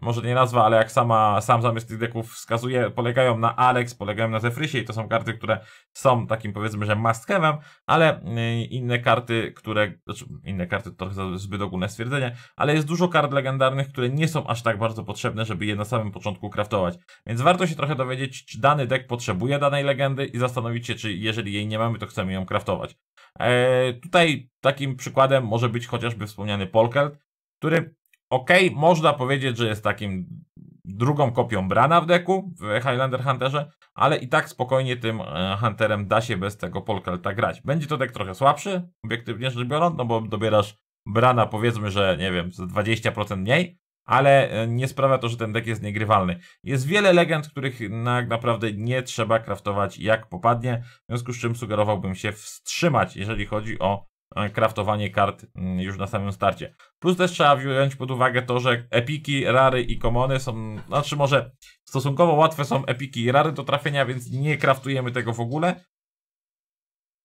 może nie nazwa, ale jak sama, sam zamysł tych deków wskazuje, polegają na Alex, polegają na Zefrysie i to są karty, które są takim powiedzmy, że must have'em, ale y, inne karty, które, znaczy inne karty to trochę zbyt ogólne stwierdzenie, ale jest dużo kart legendarnych, które nie są aż tak bardzo potrzebne, żeby je na samym początku kraftować. Więc warto się trochę dowiedzieć, czy dany dek potrzebuje danej legendy i zastanowić się, czy jeżeli jej nie mamy, to chcemy ją kraftować. Eee, tutaj takim przykładem może być chociażby wspomniany Polkelt, który ok, można powiedzieć, że jest takim drugą kopią Brana w deku w Highlander Hunterze, ale i tak spokojnie tym e, Hunterem da się bez tego Polkelta grać. Będzie to dek trochę słabszy, obiektywnie rzecz biorąc, no bo dobierasz Brana powiedzmy, że nie wiem, z 20% mniej, ale e, nie sprawia to, że ten dek jest niegrywalny. Jest wiele legend, których tak naprawdę nie trzeba kraftować jak popadnie, w związku z czym sugerowałbym się wstrzymać, jeżeli chodzi o E, kraftowanie kart mm, już na samym starcie. Plus też trzeba wziąć pod uwagę to, że epiki, rary i komony są, znaczy może stosunkowo łatwe są epiki i rary do trafienia, więc nie kraftujemy tego w ogóle.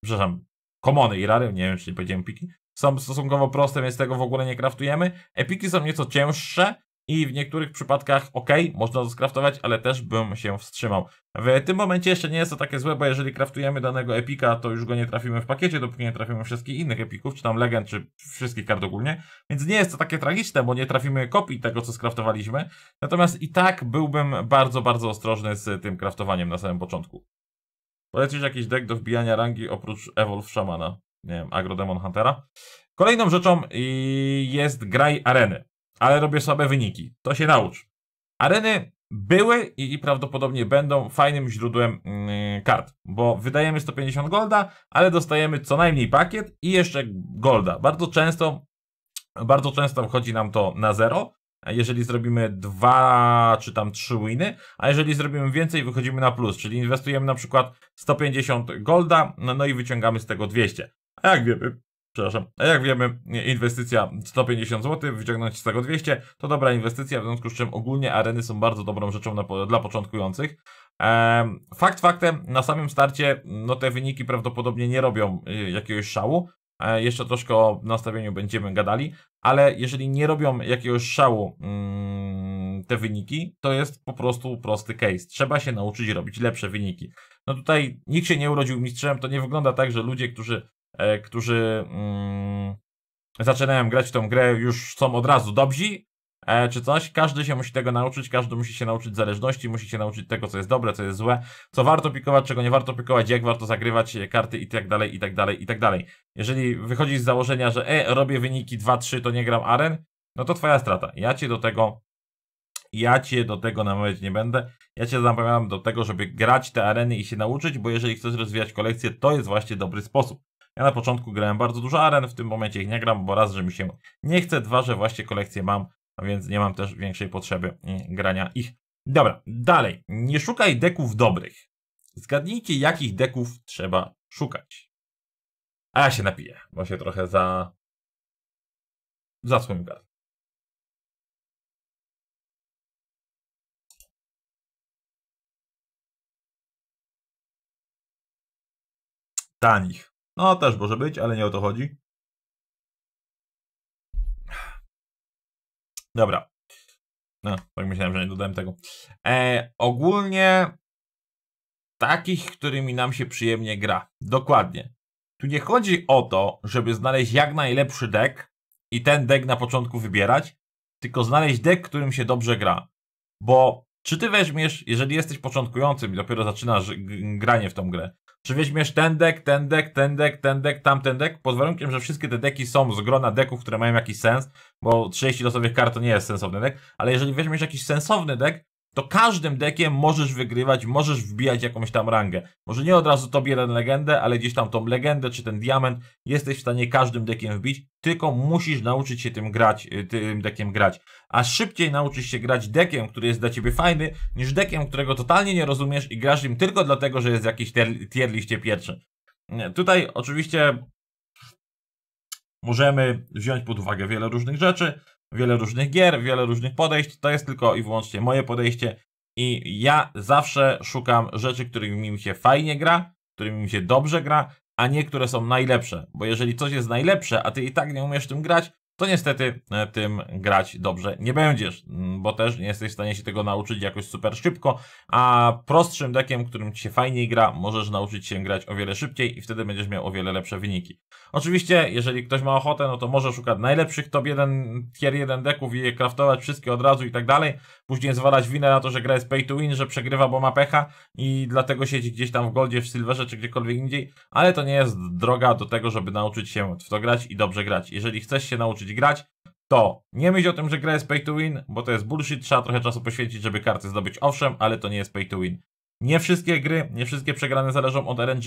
Przepraszam, komony i rary, nie wiem czy nie powiedziałem epiki, są stosunkowo proste, więc tego w ogóle nie kraftujemy. Epiki są nieco cięższe, i w niektórych przypadkach ok, można to skraftować, ale też bym się wstrzymał. W tym momencie jeszcze nie jest to takie złe, bo jeżeli kraftujemy danego epika, to już go nie trafimy w pakiecie, dopóki nie trafimy wszystkich innych epików, czy tam legend, czy wszystkich kart ogólnie. Więc nie jest to takie tragiczne, bo nie trafimy kopii tego, co skraftowaliśmy. Natomiast i tak byłbym bardzo, bardzo ostrożny z tym kraftowaniem na samym początku. Polecisz jakiś deck do wbijania rangi oprócz Evolve Shamana? Nie wiem, Agro Demon Huntera? Kolejną rzeczą jest graj areny ale robię słabe wyniki. To się naucz. Areny były i, i prawdopodobnie będą fajnym źródłem yy, kart, bo wydajemy 150 golda, ale dostajemy co najmniej pakiet i jeszcze golda. Bardzo często, bardzo często wchodzi nam to na zero, jeżeli zrobimy dwa czy tam trzy winy, a jeżeli zrobimy więcej, wychodzimy na plus, czyli inwestujemy na przykład 150 golda, no, no i wyciągamy z tego 200. A jak wiemy, przepraszam, a jak wiemy, inwestycja 150 zł, wyciągnąć z tego 200, to dobra inwestycja, w związku z czym ogólnie areny są bardzo dobrą rzeczą na, dla początkujących. Ehm, fakt faktem, na samym starcie, no te wyniki prawdopodobnie nie robią y, jakiegoś szału, e, jeszcze troszkę o nastawieniu będziemy gadali, ale jeżeli nie robią jakiegoś szału mm, te wyniki, to jest po prostu prosty case. Trzeba się nauczyć robić lepsze wyniki. No tutaj nikt się nie urodził mistrzem, to nie wygląda tak, że ludzie, którzy E, którzy mm, zaczynają grać w tą grę, już są od razu dobrzy, e, czy coś. Każdy się musi tego nauczyć, każdy musi się nauczyć zależności, musi się nauczyć tego, co jest dobre, co jest złe, co warto pikować, czego nie warto pikować, jak warto zagrywać e, karty i tak dalej, i tak dalej, i tak dalej. Jeżeli wychodzisz z założenia, że e, robię wyniki 2-3, to nie gram aren, no to twoja strata. Ja cię do tego ja cię do tego namawiać nie będę. Ja cię namawiam do tego, żeby grać te areny i się nauczyć, bo jeżeli chcesz rozwijać kolekcję, to jest właśnie dobry sposób. Ja na początku grałem bardzo dużo aren, w tym momencie ich nie gram, bo raz, że mi się nie chce, dwa, że właśnie kolekcję mam, więc nie mam też większej potrzeby e, grania ich. Dobra, dalej. Nie szukaj deków dobrych. Zgadnijcie, jakich deków trzeba szukać. A ja się napiję, bo się trochę za... zasłem gaz. Tanich. No, też może być, ale nie o to chodzi. Dobra. No, tak myślałem, że nie dodałem tego. E, ogólnie takich, którymi nam się przyjemnie gra. Dokładnie. Tu nie chodzi o to, żeby znaleźć jak najlepszy deck i ten deck na początku wybierać, tylko znaleźć deck, którym się dobrze gra. Bo czy ty weźmiesz, jeżeli jesteś początkującym i dopiero zaczynasz granie w tą grę, czy weźmiesz ten deck, ten deck, ten deck, ten deck, tamten deck, pod warunkiem, że wszystkie te deki są z grona deków, które mają jakiś sens, bo 30 losowych kart to nie jest sensowny deck, ale jeżeli weźmiesz jakiś sensowny deck, to każdym dekiem możesz wygrywać, możesz wbijać jakąś tam rangę. Może nie od razu tobie 1 legendę, ale gdzieś tam tą legendę czy ten diament jesteś w stanie każdym dekiem wbić, tylko musisz nauczyć się tym grać, y, tym dekiem grać. A szybciej nauczysz się grać dekiem, który jest dla ciebie fajny, niż dekiem, którego totalnie nie rozumiesz i grasz nim tylko dlatego, że jest jakiś tier, tier liście pierwszy. Tutaj oczywiście możemy wziąć pod uwagę wiele różnych rzeczy, wiele różnych gier, wiele różnych podejść. To jest tylko i wyłącznie moje podejście i ja zawsze szukam rzeczy, którymi mi się fajnie gra, którymi mi się dobrze gra, a nie które są najlepsze. Bo jeżeli coś jest najlepsze, a ty i tak nie umiesz tym grać, to niestety e, tym grać dobrze nie będziesz, bo też nie jesteś w stanie się tego nauczyć jakoś super szybko, a prostszym deckiem, którym ci się fajniej gra, możesz nauczyć się grać o wiele szybciej i wtedy będziesz miał o wiele lepsze wyniki. Oczywiście, jeżeli ktoś ma ochotę, no to może szukać najlepszych top 1, tier 1 deków i je craftować wszystkie od razu i tak dalej, później zwalać winę na to, że gra jest pay to win, że przegrywa, bo ma pecha i dlatego siedzi gdzieś tam w Goldzie, w Silverze czy gdziekolwiek indziej, ale to nie jest droga do tego, żeby nauczyć się w to grać i dobrze grać. Jeżeli chcesz się nauczyć grać, to nie myśl o tym, że gra jest pay to win, bo to jest bullshit, trzeba trochę czasu poświęcić, żeby karty zdobyć, owszem, ale to nie jest pay to win. Nie wszystkie gry, nie wszystkie przegrane zależą od RNG,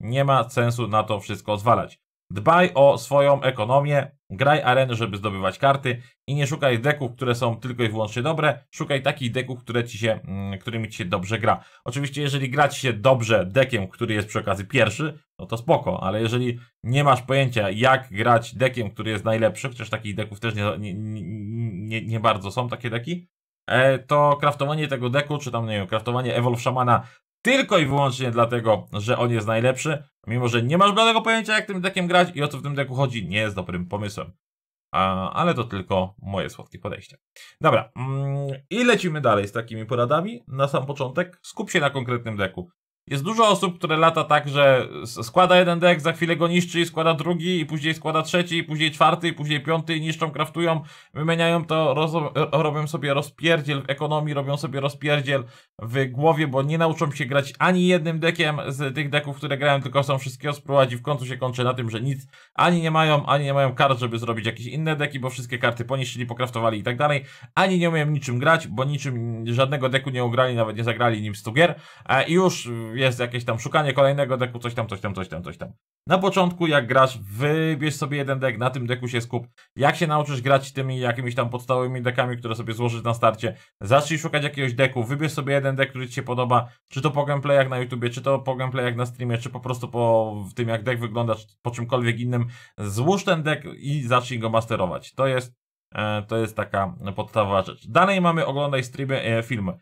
nie ma sensu na to wszystko zwalać. Dbaj o swoją ekonomię, graj areny, żeby zdobywać karty i nie szukaj deków, które są tylko i wyłącznie dobre, szukaj takich deków, które ci się, mm, którymi ci się dobrze gra. Oczywiście, jeżeli gra ci się dobrze dekiem, który jest przy okazji pierwszy, no to spoko, ale jeżeli nie masz pojęcia, jak grać dekiem, który jest najlepszy, chociaż takich deków też nie, nie, nie, nie bardzo są takie deki, e, to kraftowanie tego deku, czy tam, nie wiem, kraftowanie Evolve Shamana tylko i wyłącznie dlatego, że on jest najlepszy, Mimo, że nie masz bladego pojęcia, jak tym deckiem grać i o co w tym deku chodzi, nie jest dobrym pomysłem. A, ale to tylko moje słodkie podejście. Dobra, mm, i lecimy dalej z takimi poradami. Na sam początek skup się na konkretnym deku. Jest dużo osób, które lata tak, że składa jeden deck, za chwilę go niszczy, składa drugi, i później składa trzeci, i później czwarty, i później piąty, i niszczą, kraftują, wymieniają to, roz, robią sobie rozpierdziel w ekonomii, robią sobie rozpierdziel w głowie, bo nie nauczą się grać ani jednym deckiem z tych deków, które grają, tylko są wszystkiego sprowadzi. W końcu się kończy na tym, że nic ani nie mają, ani nie mają kart, żeby zrobić jakieś inne deki, bo wszystkie karty poniszczyli, pokraftowali i tak dalej. Ani nie umiem niczym grać, bo niczym, żadnego deku nie ugrali, nawet nie zagrali nim 100 gier. E, I już jest jakieś tam szukanie kolejnego deku, coś tam, coś tam, coś tam, coś tam. Na początku jak grasz, wybierz sobie jeden dek, na tym deku się skup. Jak się nauczysz grać tymi jakimiś tam podstawowymi dekami, które sobie złożysz na starcie, zacznij szukać jakiegoś deku, wybierz sobie jeden dek, który ci się podoba, czy to po gameplayach na YouTubie, czy to po gameplayach na streamie, czy po prostu po tym jak dek wygląda, czy po czymkolwiek innym. Złóż ten dek i zacznij go masterować. To jest e, to jest taka podstawowa rzecz. Dalej mamy oglądaj streamy, e, filmy.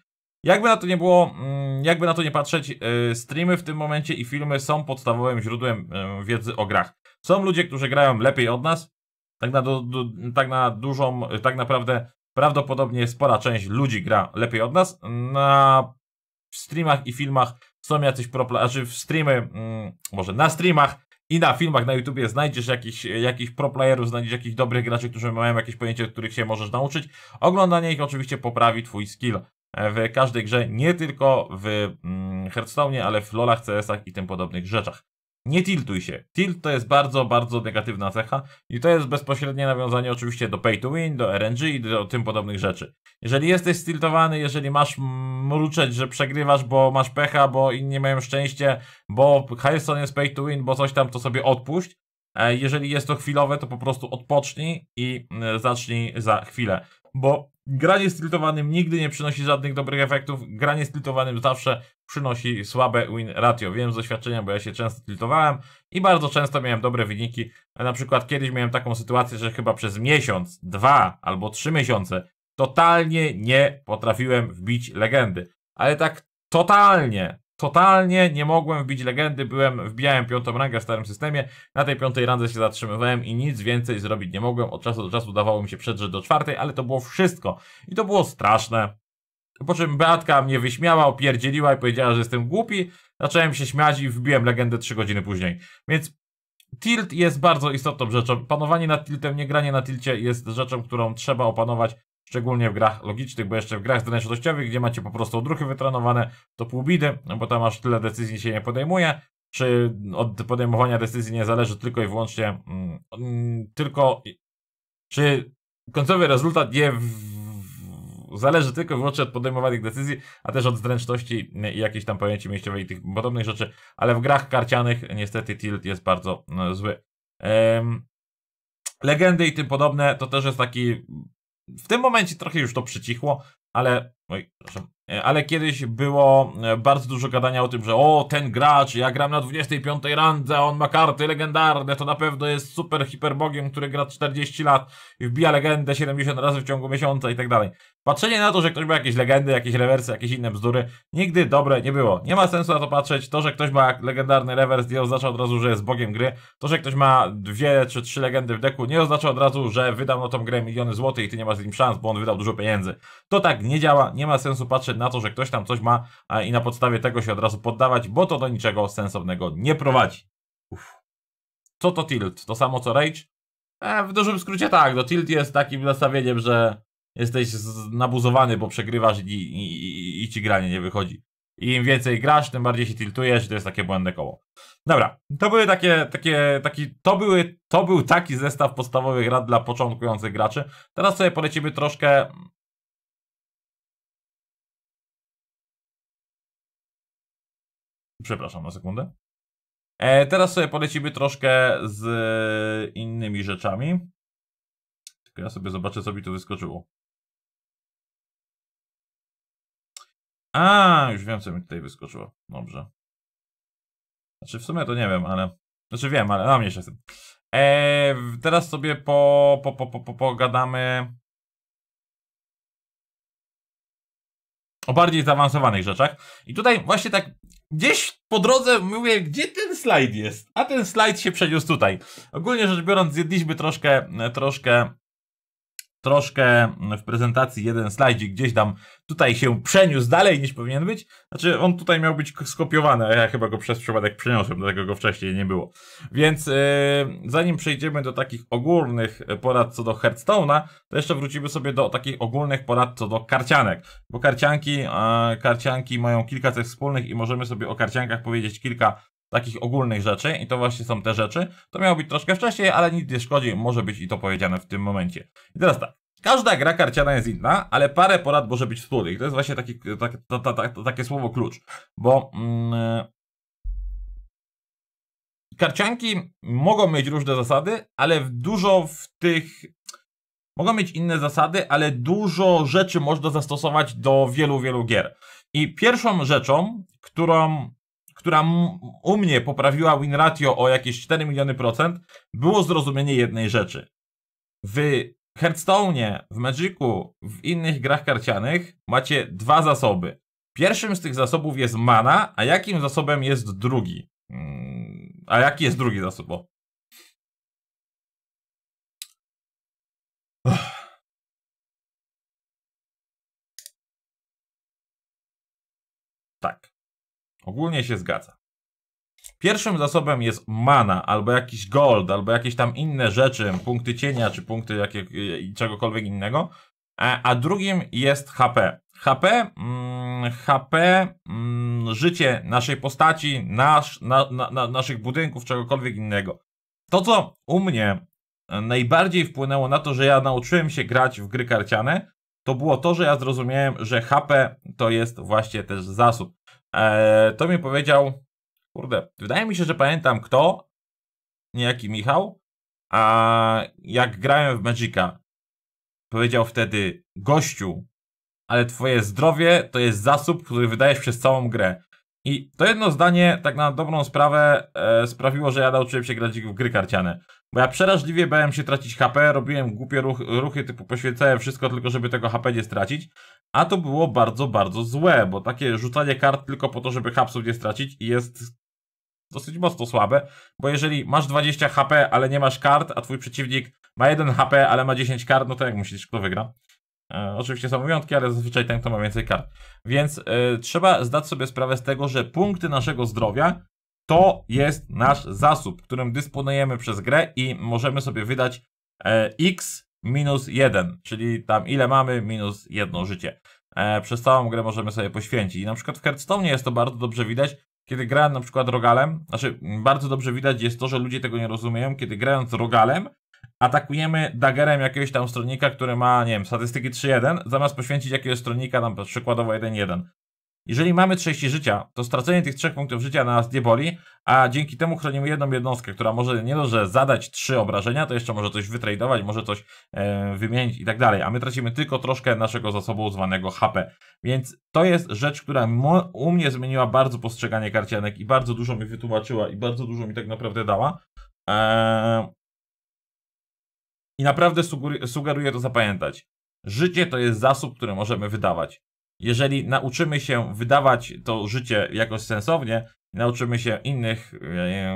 Jakby na to nie było, mm, jakby na to nie patrzeć, e, streamy w tym momencie i filmy są podstawowym źródłem e, wiedzy o grach. Są ludzie, którzy grają lepiej od nas, tak na, tak na dużą, tak naprawdę prawdopodobnie spora część ludzi gra lepiej od nas. Na streamach i filmach są jacyś proplayerzy, znaczy w streamy, mm, może na streamach i na filmach na YouTubie znajdziesz jakichś jakich proplayerów, znajdziesz jakichś dobrych graczy, którzy mają jakieś pojęcie, których się możesz nauczyć. Oglądanie ich oczywiście poprawi twój skill. E, w każdej grze, nie tylko w mm, Hearthstone, ale w LoLach, CS-ach i tym podobnych rzeczach. Nie tiltuj się. Tilt to jest bardzo, bardzo negatywna cecha i to jest bezpośrednie nawiązanie oczywiście do pay to win, do RNG i do tym podobnych rzeczy. Jeżeli jesteś stiltowany, jeżeli masz mruczeć, mm, że przegrywasz, bo masz pecha, bo inni mają szczęście, bo Hearthstone jest pay to win, bo coś tam, to sobie odpuść. E, jeżeli jest to chwilowe, to po prostu odpocznij i mm, zacznij za chwilę. Bo granie stiltowanym nigdy nie przynosi żadnych dobrych efektów, granie stiltowanym zawsze przynosi słabe win ratio. Wiem z doświadczenia, bo ja się często tiltowałem i bardzo często miałem dobre wyniki. Na przykład kiedyś miałem taką sytuację, że chyba przez miesiąc, dwa albo trzy miesiące totalnie nie potrafiłem wbić legendy. Ale tak totalnie, Totalnie nie mogłem wbić legendy, byłem, wbijałem piątą rangę w starym systemie, na tej piątej randze się zatrzymywałem i nic więcej zrobić nie mogłem, od czasu do czasu dawało mi się przedrzeć do czwartej, ale to było wszystko i to było straszne. Po czym Beatka mnie wyśmiała, opierdzieliła i powiedziała, że jestem głupi, zacząłem się śmiać i wbiłem legendę 3 godziny później. Więc tilt jest bardzo istotną rzeczą, panowanie nad tiltem, nie granie na tilcie jest rzeczą, którą trzeba opanować, szczególnie w grach logicznych, bo jeszcze w grach zręcznościowych, gdzie macie po prostu odruchy wytrenowane, to pół bidy, no bo tam aż tyle decyzji się nie podejmuje, czy od podejmowania decyzji nie zależy tylko i wyłącznie, mm, mm tylko, czy końcowy rezultat nie zależy tylko i wyłącznie od podejmowanych decyzji, a też od zręczności i jakiejś tam pojęci mięściowej i tych podobnych rzeczy, ale w grach karcianych niestety tilt jest bardzo no, zły. Um, legendy i tym podobne to też jest taki w tym momencie trochę już to przycichło, ale Oj, no przepraszam. E, ale kiedyś było e, bardzo dużo gadania o tym, że o, ten gracz, ja gram na 25 randze, a on ma karty legendarne, to na pewno jest super hiperbogiem, który gra 40 lat i wbija legendę 70 razy w ciągu miesiąca i tak dalej. Patrzenie na to, że ktoś ma jakieś legendy, jakieś rewersy, jakieś inne bzdury, nigdy dobre nie było. Nie ma sensu na to patrzeć. To, że ktoś ma legendarny rewers, nie oznacza od razu, że jest bogiem gry. To, że ktoś ma dwie czy trzy legendy w deku, nie oznacza od razu, że wydał na tą grę miliony złotych i ty nie masz z nim szans, bo on wydał dużo pieniędzy. To tak nie działa, nie ma sensu patrzeć na to, że ktoś tam coś ma i na podstawie tego się od razu poddawać, bo to do niczego sensownego nie prowadzi. Uf. Co to tilt? To samo co rage? E, w dużym skrócie tak, do no tilt jest takim nastawieniem, że jesteś nabuzowany, bo przegrywasz i, i, i, i ci granie nie wychodzi. I im więcej grasz, tym bardziej się tiltujesz i to jest takie błędne koło. Dobra, to były takie, takie, taki, to, były, to był taki zestaw podstawowych rad dla początkujących graczy. Teraz sobie polecimy troszkę Przepraszam na sekundę. E, teraz sobie polecimy troszkę z innymi rzeczami. Tylko ja sobie zobaczę, co mi tu wyskoczyło. A, już wiem, co mi tutaj wyskoczyło. Dobrze. Znaczy, w sumie to nie wiem, ale... Znaczy wiem, ale na mniejsza z tym. E, teraz sobie po, po, po, po, po, pogadamy o bardziej zaawansowanych rzeczach. I tutaj właśnie tak gdzieś po drodze mówię, gdzie ten slajd jest? A ten slajd się przeniósł tutaj. Ogólnie rzecz biorąc, zjedliśmy troszkę, troszkę troszkę w prezentacji jeden slajdzik gdzieś tam tutaj się przeniósł dalej niż powinien być. Znaczy on tutaj miał być skopiowany, a ja chyba go przez przypadek przeniosłem, dlatego go wcześniej nie było. Więc yy, zanim przejdziemy do takich ogólnych porad co do Hearthstone'a, to jeszcze wrócimy sobie do takich ogólnych porad co do karcianek. Bo karcianki, yy, karcianki mają kilka cech wspólnych i możemy sobie o karciankach powiedzieć kilka takich ogólnych rzeczy i to właśnie są te rzeczy. To miało być troszkę wcześniej, ale nic nie szkodzi, może być i to powiedziane w tym momencie. I teraz tak. Każda gra karciana jest inna, ale parę porad może być wspólnych. To jest właśnie taki, tak, to, to, tak, to, takie słowo klucz, bo mm, e, karcianki mogą mieć różne zasady, ale dużo w tych mogą mieć inne zasady, ale dużo rzeczy można zastosować do wielu, wielu gier. I pierwszą rzeczą, którą która u mnie poprawiła win ratio o jakieś 4 miliony procent, było zrozumienie jednej rzeczy. W Hearthstone, w Magicu, w innych grach karcianych macie dwa zasoby. Pierwszym z tych zasobów jest mana, a jakim zasobem jest drugi? Mm, a jaki jest drugi zasób? Tak. Ogólnie się zgadza. Pierwszym zasobem jest mana, albo jakiś gold, albo jakieś tam inne rzeczy, punkty cienia, czy punkty jakie, czegokolwiek innego. E, a, drugim jest HP. HP, mm, HP, mm, życie naszej postaci, nasz, na, na, na, naszych budynków, czegokolwiek innego. To, co u mnie najbardziej wpłynęło na to, że ja nauczyłem się grać w gry karciane, to było to, że ja zrozumiałem, że HP to jest właśnie też zasób. E, to mi powiedział, kurde, wydaje mi się, że pamiętam kto, niejaki Michał, a jak grałem w Magica, powiedział wtedy, gościu, ale twoje zdrowie to jest zasób, który wydajesz przez całą grę. I to jedno zdanie, tak na dobrą sprawę, e, sprawiło, że ja nauczyłem się grać w gry karciane. Bo ja przerażliwie bałem się tracić HP, robiłem głupie ruch, ruchy typu poświęcałem wszystko tylko, żeby tego HP nie stracić. A to było bardzo, bardzo złe, bo takie rzucanie kart tylko po to, żeby hapsów nie stracić jest dosyć mocno słabe, bo jeżeli masz 20 HP, ale nie masz kart, a twój przeciwnik ma 1 HP, ale ma 10 kart, no to jak myślisz, kto wygra? E, oczywiście są wyjątki, ale zazwyczaj ten, kto ma więcej kart. Więc e, trzeba zdać sobie sprawę z tego, że punkty naszego zdrowia to jest nasz zasób, którym dysponujemy przez grę i możemy sobie wydać e, X minus 1, czyli tam ile mamy, minus jedno życie. E, przez całą grę możemy sobie poświęcić. I na przykład w Hearthstone jest to bardzo dobrze widać, kiedy grałem na przykład rogalem, znaczy bardzo dobrze widać jest to, że ludzie tego nie rozumieją, kiedy grając rogalem, atakujemy daggerem jakiegoś tam stronnika, który ma, nie wiem, statystyki 3-1, zamiast poświęcić jakiegoś stronnika, tam przykładowo 1-1. Jeżeli mamy 6 życia, to stracenie tych 3 punktów życia na nas nie boli, a dzięki temu chronimy jedną jednostkę, która może nie dość, zadać 3 obrażenia, to jeszcze może coś wytradować, może coś e, wymienić i tak dalej, a my tracimy tylko troszkę naszego zasobu zwanego HP. Więc to jest rzecz, która u mnie zmieniła bardzo postrzeganie karcianek i bardzo dużo mi wytłumaczyła i bardzo dużo mi tak naprawdę dała. E, I naprawdę sugeruję to zapamiętać. Życie to jest zasób, który możemy wydawać jeżeli nauczymy się wydawać to życie jakoś sensownie, nauczymy się innych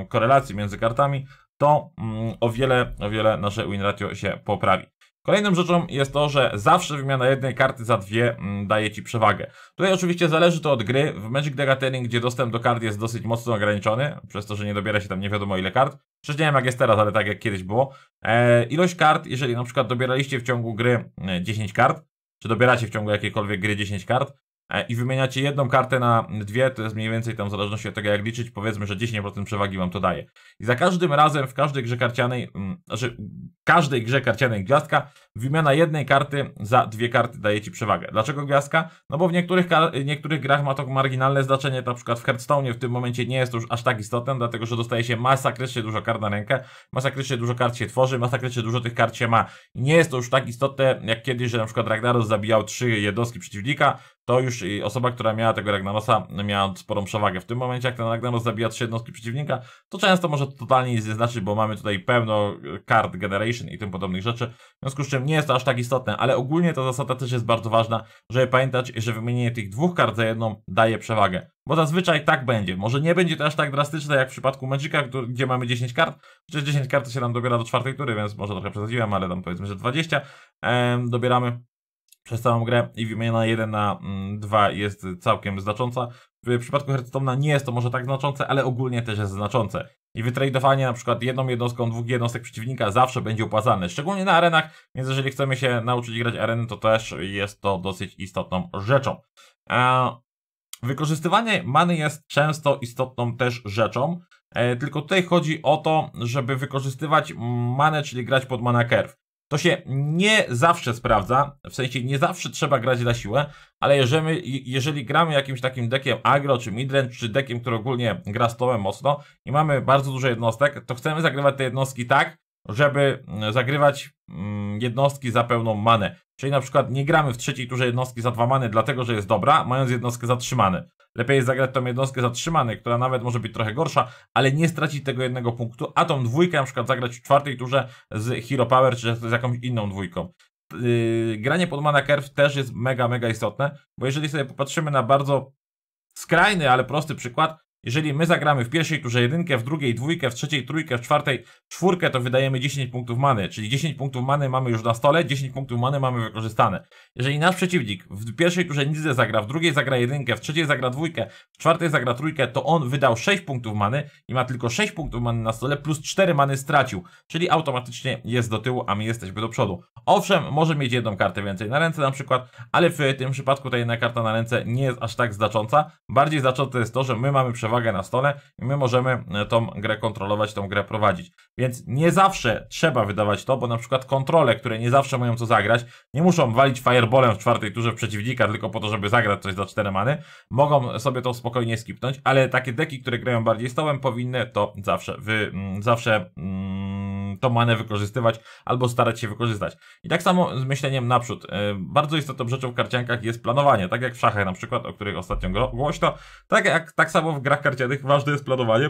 korelacji między kartami, to mm, o wiele, o wiele nasze win ratio się poprawi. Kolejną rzeczą jest to, że zawsze wymiana jednej karty za dwie mm, daje Ci przewagę. Tutaj oczywiście zależy to od gry. W Magic the Gathering, gdzie dostęp do kart jest dosyć mocno ograniczony, przez to, że nie dobiera się tam nie wiadomo ile kart, przecież nie wiem jak jest teraz, ale tak jak kiedyś było, e, ilość kart, jeżeli na przykład dobieraliście w ciągu gry 10 e, kart, czy dobieracie w ciągu jakiejkolwiek gry 10 kart e, i wymieniacie jedną kartę na dwie, to jest mniej więcej tam w zależności od tego jak liczyć, powiedzmy, że 10% przewagi wam to daje. I za każdym razem w każdej grze karcianej, mm, znaczy każdej grze karcianej gwiazdka Wymiana jednej karty za dwie karty daje Ci przewagę. Dlaczego gwiazdka? No bo w niektórych, niektórych grach ma to marginalne znaczenie, na przykład w Hearthstone w tym momencie nie jest to już aż tak istotne, dlatego że dostaje się masakrycznie dużo kart na rękę, masakrycznie dużo kart się tworzy, masakrycznie dużo tych kart się ma. Nie jest to już tak istotne jak kiedyś, że na przykład Ragnaros zabijał trzy jednostki przeciwnika, to już osoba, która miała tego Ragnarosa miała sporą przewagę. W tym momencie jak ten Ragnaros zabija trzy jednostki przeciwnika, to często może totalnie nic nie znaczyć, bo mamy tutaj pełno kart generation i tym podobnych rzeczy, w związku z czym nie jest to aż tak istotne, ale ogólnie ta zasada też jest bardzo ważna, żeby pamiętać, że wymienienie tych dwóch kart za jedną daje przewagę. Bo zazwyczaj tak będzie. Może nie będzie to aż tak drastyczne jak w przypadku Magica, gdzie mamy 10 kart. Przecież 10 kart się nam dobiera do czwartej tury, więc może trochę przesadziłem, ale tam powiedzmy, że 20 em, dobieramy przez całą grę i wymiana 1 na 2 mm, jest całkiem znacząca. W przypadku Hearthstone'a nie jest to może tak znaczące, ale ogólnie też jest znaczące i wytradowanie na przykład jedną jednostką dwóch jednostek przeciwnika zawsze będzie opłacalne, szczególnie na arenach, więc jeżeli chcemy się nauczyć grać areny, to też jest to dosyć istotną rzeczą. E, wykorzystywanie many jest często istotną też rzeczą, e, tylko tutaj chodzi o to, żeby wykorzystywać manę, czyli grać pod mana curve. To się nie zawsze sprawdza, w sensie nie zawsze trzeba grać na siłę, ale jeżeli, jeżeli gramy jakimś takim dekiem agro, czy midrange, czy dekiem, który ogólnie gra z mocno i mamy bardzo dużo jednostek, to chcemy zagrywać te jednostki tak, żeby mm, zagrywać mm, jednostki za pełną manę. Czyli na przykład nie gramy w trzeciej turze jednostki za dwa many, dlatego że jest dobra, mając jednostkę zatrzymane. Lepiej jest zagrać tą jednostkę zatrzymany, która nawet może być trochę gorsza, ale nie stracić tego jednego punktu, a tą dwójkę na przykład zagrać w czwartej turze z Hero Power czy z jakąś inną dwójką. Yy, granie pod mana curve też jest mega, mega istotne, bo jeżeli sobie popatrzymy na bardzo skrajny, ale prosty przykład, jeżeli my zagramy w pierwszej turze jedynkę, w drugiej dwójkę, w trzeciej trójkę, w czwartej czwórkę, to wydajemy 10 punktów many, czyli 10 punktów many mamy już na stole, 10 punktów many mamy wykorzystane. Jeżeli nasz przeciwnik w pierwszej turze nic nie zagra, w drugiej zagra jedynkę, w trzeciej zagra dwójkę, w czwartej zagra trójkę, to on wydał 6 punktów many i ma tylko 6 punktów many na stole, plus 4 many stracił, czyli automatycznie jest do tyłu, a my jesteśmy do przodu. Owszem, może mieć jedną kartę więcej na ręce na przykład, ale w tym przypadku ta jedna karta na ręce nie jest aż tak znacząca. Bardziej znaczące jest to, że my mamy przewagę przewagę na stole i my możemy e, tą grę kontrolować, tą grę prowadzić. Więc nie zawsze trzeba wydawać to, bo na przykład kontrole, które nie zawsze mają co zagrać, nie muszą walić fireballem w czwartej turze w przeciwnika tylko po to, żeby zagrać coś za 4 many, mogą sobie to spokojnie skipnąć, ale takie deki, które grają bardziej stołem, powinny to zawsze, wy, mm, zawsze mm, tą manę wykorzystywać albo starać się wykorzystać. I tak samo z myśleniem naprzód. E, bardzo istotną rzeczą w karciankach jest planowanie, tak jak w szachach na przykład, o których ostatnio głośno, tak, jak, tak samo w grach karcianych ważne jest planowanie,